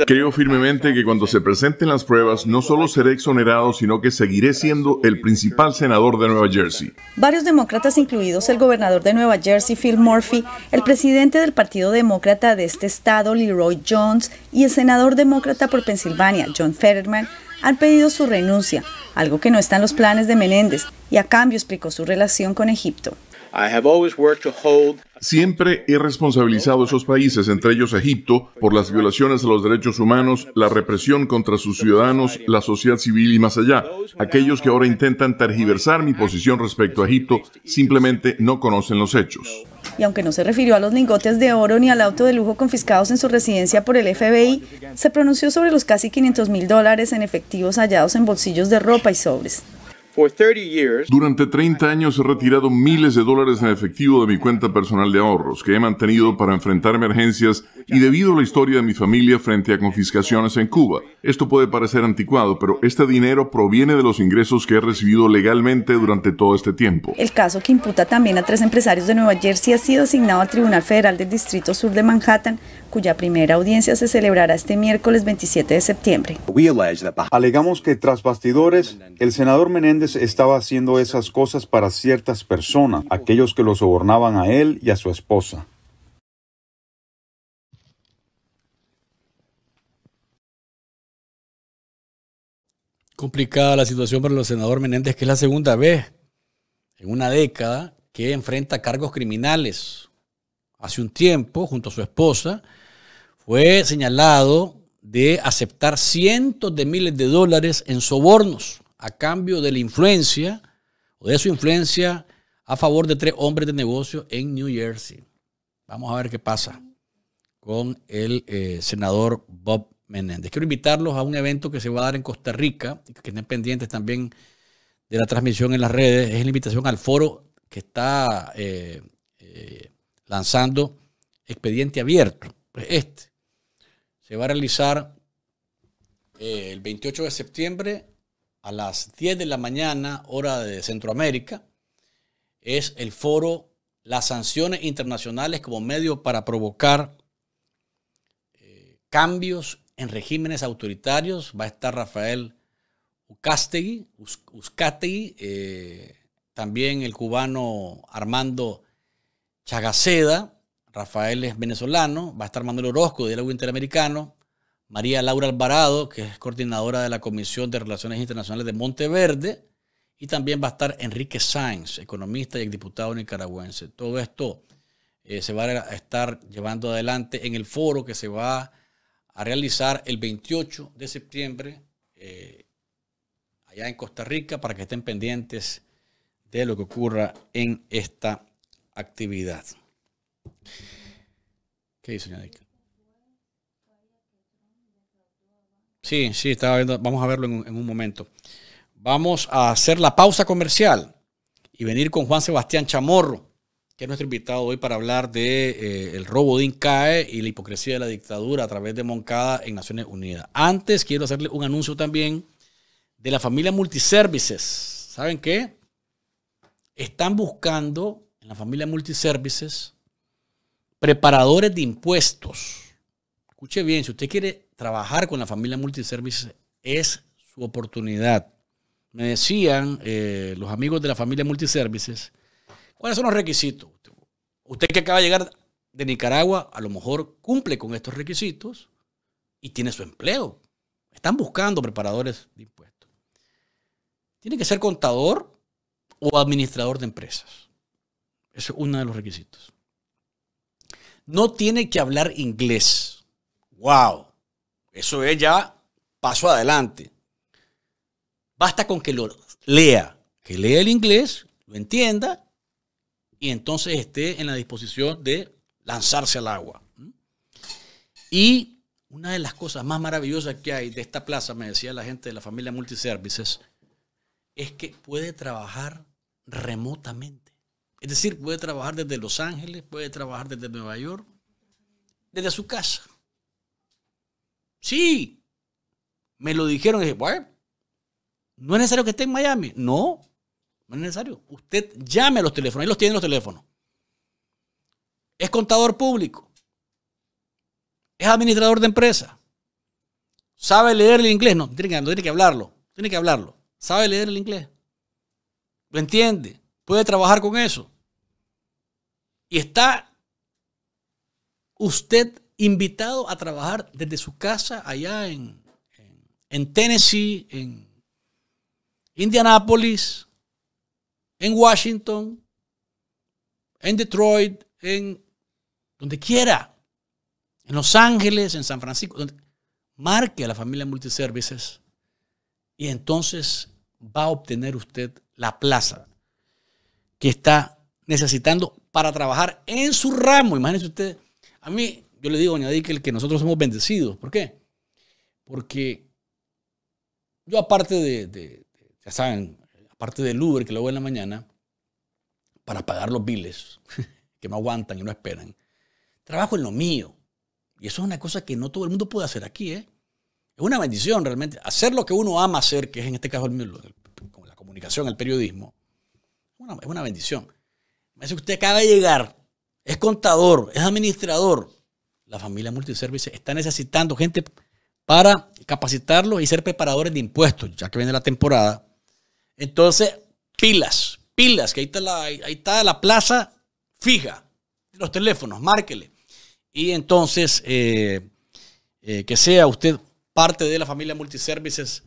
Creo firmemente que cuando se presenten las pruebas, no solo seré exonerado, sino que seguiré siendo el principal senador de Nueva Jersey. Varios demócratas, incluidos el gobernador de Nueva Jersey, Phil Murphy, el presidente del Partido Demócrata de este estado, Leroy Jones, y el senador demócrata por Pensilvania, John Fetterman, han pedido su renuncia, algo que no está en los planes de Menéndez, y a cambio explicó su relación con Egipto. Siempre he responsabilizado a esos países, entre ellos Egipto, por las violaciones a los derechos humanos, la represión contra sus ciudadanos, la sociedad civil y más allá. Aquellos que ahora intentan tergiversar mi posición respecto a Egipto simplemente no conocen los hechos. Y aunque no se refirió a los lingotes de oro ni al auto de lujo confiscados en su residencia por el FBI, se pronunció sobre los casi 500 mil dólares en efectivos hallados en bolsillos de ropa y sobres. Durante 30 años he retirado miles de dólares en efectivo de mi cuenta personal de ahorros que he mantenido para enfrentar emergencias y debido a la historia de mi familia frente a confiscaciones en Cuba. Esto puede parecer anticuado, pero este dinero proviene de los ingresos que he recibido legalmente durante todo este tiempo. El caso que imputa también a tres empresarios de Nueva Jersey ha sido asignado al Tribunal Federal del Distrito Sur de Manhattan cuya primera audiencia se celebrará este miércoles 27 de septiembre. Alegamos que tras bastidores, el senador Menéndez estaba haciendo esas cosas para ciertas personas, aquellos que lo sobornaban a él y a su esposa. Complicada la situación para el senador Menéndez, que es la segunda vez en una década que enfrenta cargos criminales. Hace un tiempo, junto a su esposa, fue señalado de aceptar cientos de miles de dólares en sobornos a cambio de la influencia o de su influencia a favor de tres hombres de negocio en New Jersey. Vamos a ver qué pasa con el eh, senador Bob Menéndez. Quiero invitarlos a un evento que se va a dar en Costa Rica, que estén pendientes también de la transmisión en las redes. Es la invitación al foro que está eh, eh, lanzando Expediente Abierto. Pues este se va a realizar eh, el 28 de septiembre a las 10 de la mañana, hora de Centroamérica. Es el foro Las sanciones internacionales como medio para provocar eh, cambios en regímenes autoritarios. Va a estar Rafael Ucastegui, eh, también el cubano Armando Chagaceda Rafael es venezolano, va a estar Manuel Orozco, diálogo interamericano, María Laura Alvarado, que es coordinadora de la Comisión de Relaciones Internacionales de Monteverde, y también va a estar Enrique Sáenz, economista y exdiputado nicaragüense. Todo esto eh, se va a estar llevando adelante en el foro que se va a realizar el 28 de septiembre eh, allá en Costa Rica para que estén pendientes de lo que ocurra en esta actividad. ¿Qué dice Sí, sí, estaba viendo. Vamos a verlo en, un momento. Vamos a hacer la pausa comercial y venir con Juan Sebastián Chamorro, que es nuestro invitado hoy para hablar de eh, el robo de INCAE y la hipocresía de la dictadura a través de Moncada en Naciones Unidas. Antes quiero hacerle un anuncio también de la familia Multiservices. ¿Saben qué? Están buscando en la familia Multiservices preparadores de impuestos. Escuche bien, si usted quiere trabajar con la familia Multiservices, es su oportunidad. Me decían eh, los amigos de la familia Multiservices, ¿cuáles son los requisitos? Usted que acaba de llegar de Nicaragua, a lo mejor cumple con estos requisitos y tiene su empleo. Están buscando preparadores de impuestos. Tiene que ser contador o administrador de empresas. Eso es uno de los requisitos no tiene que hablar inglés. ¡Wow! Eso es ya paso adelante. Basta con que lo lea, que lea el inglés, lo entienda y entonces esté en la disposición de lanzarse al agua. Y una de las cosas más maravillosas que hay de esta plaza, me decía la gente de la familia Multiservices, es que puede trabajar remotamente. Es decir, puede trabajar desde Los Ángeles, puede trabajar desde Nueva York, desde su casa. Sí, me lo dijeron dije, bueno, no es necesario que esté en Miami. No, no es necesario. Usted llame a los teléfonos, ahí los tienen los teléfonos. Es contador público. Es administrador de empresa. ¿Sabe leer el inglés? No, no tiene que hablarlo. Tiene que hablarlo. ¿Sabe leer el inglés? ¿Lo entiende? puede trabajar con eso. Y está usted invitado a trabajar desde su casa allá en, Tennessee, en Indianápolis, en Washington, en Detroit, en donde quiera, en Los Ángeles, en San Francisco, donde, marque a la familia Multiservices y entonces va a obtener usted la plaza que está necesitando para trabajar en su ramo. Imagínense ustedes, a mí, yo le digo, doña que que nosotros somos bendecidos. ¿Por qué? Porque yo aparte de, ya saben, aparte del Uber que lo hago en la mañana, para pagar los biles [laughs] que no aguantan y no esperan, trabajo en lo mío. Y eso es una cosa que no todo el mundo puede hacer aquí, ¿eh? Es una bendición realmente. Hacer lo que uno ama hacer, que es en este caso el, la comunicación, el periodismo, una, es una bendición. Es que usted acaba de llegar, es contador, es administrador. La familia Multiservices está necesitando gente para capacitarlo y ser preparadores de impuestos, ya que viene la temporada. Entonces, pilas, pilas, que ahí está la, está la plaza fija, los teléfonos, márquele. Y entonces, eh, eh, que sea usted parte de la familia Multiservices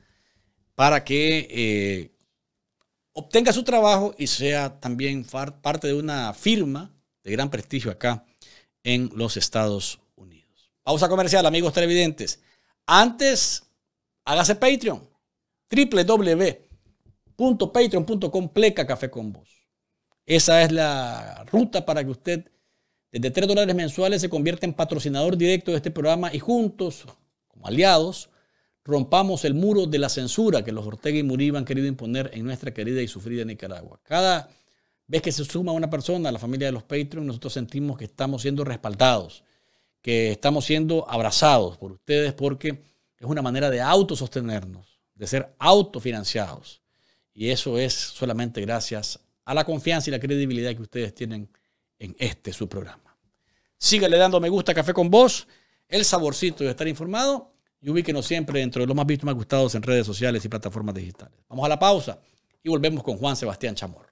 para que eh, obtenga su trabajo y sea también parte de una firma de gran prestigio acá en los Estados Unidos. Pausa comercial, amigos televidentes. Antes, hágase Patreon. www.patreon.com pleca con Esa es la ruta para que usted desde 3 dólares mensuales se convierta en patrocinador directo de este programa y juntos, como aliados, rompamos el muro de la censura que los Ortega y Murillo han querido imponer en nuestra querida y sufrida Nicaragua. Cada vez que se suma una persona a la familia de los Patreons nosotros sentimos que estamos siendo respaldados, que estamos siendo abrazados por ustedes porque es una manera de autosostenernos, de ser autofinanciados. Y eso es solamente gracias a la confianza y la credibilidad que ustedes tienen en este su programa. Sígale dando me gusta Café con Vos, el saborcito de estar informado y ubíquenos siempre dentro de los más vistos, y más gustados en redes sociales y plataformas digitales. Vamos a la pausa y volvemos con Juan Sebastián Chamorro.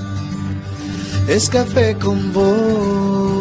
es café con vos.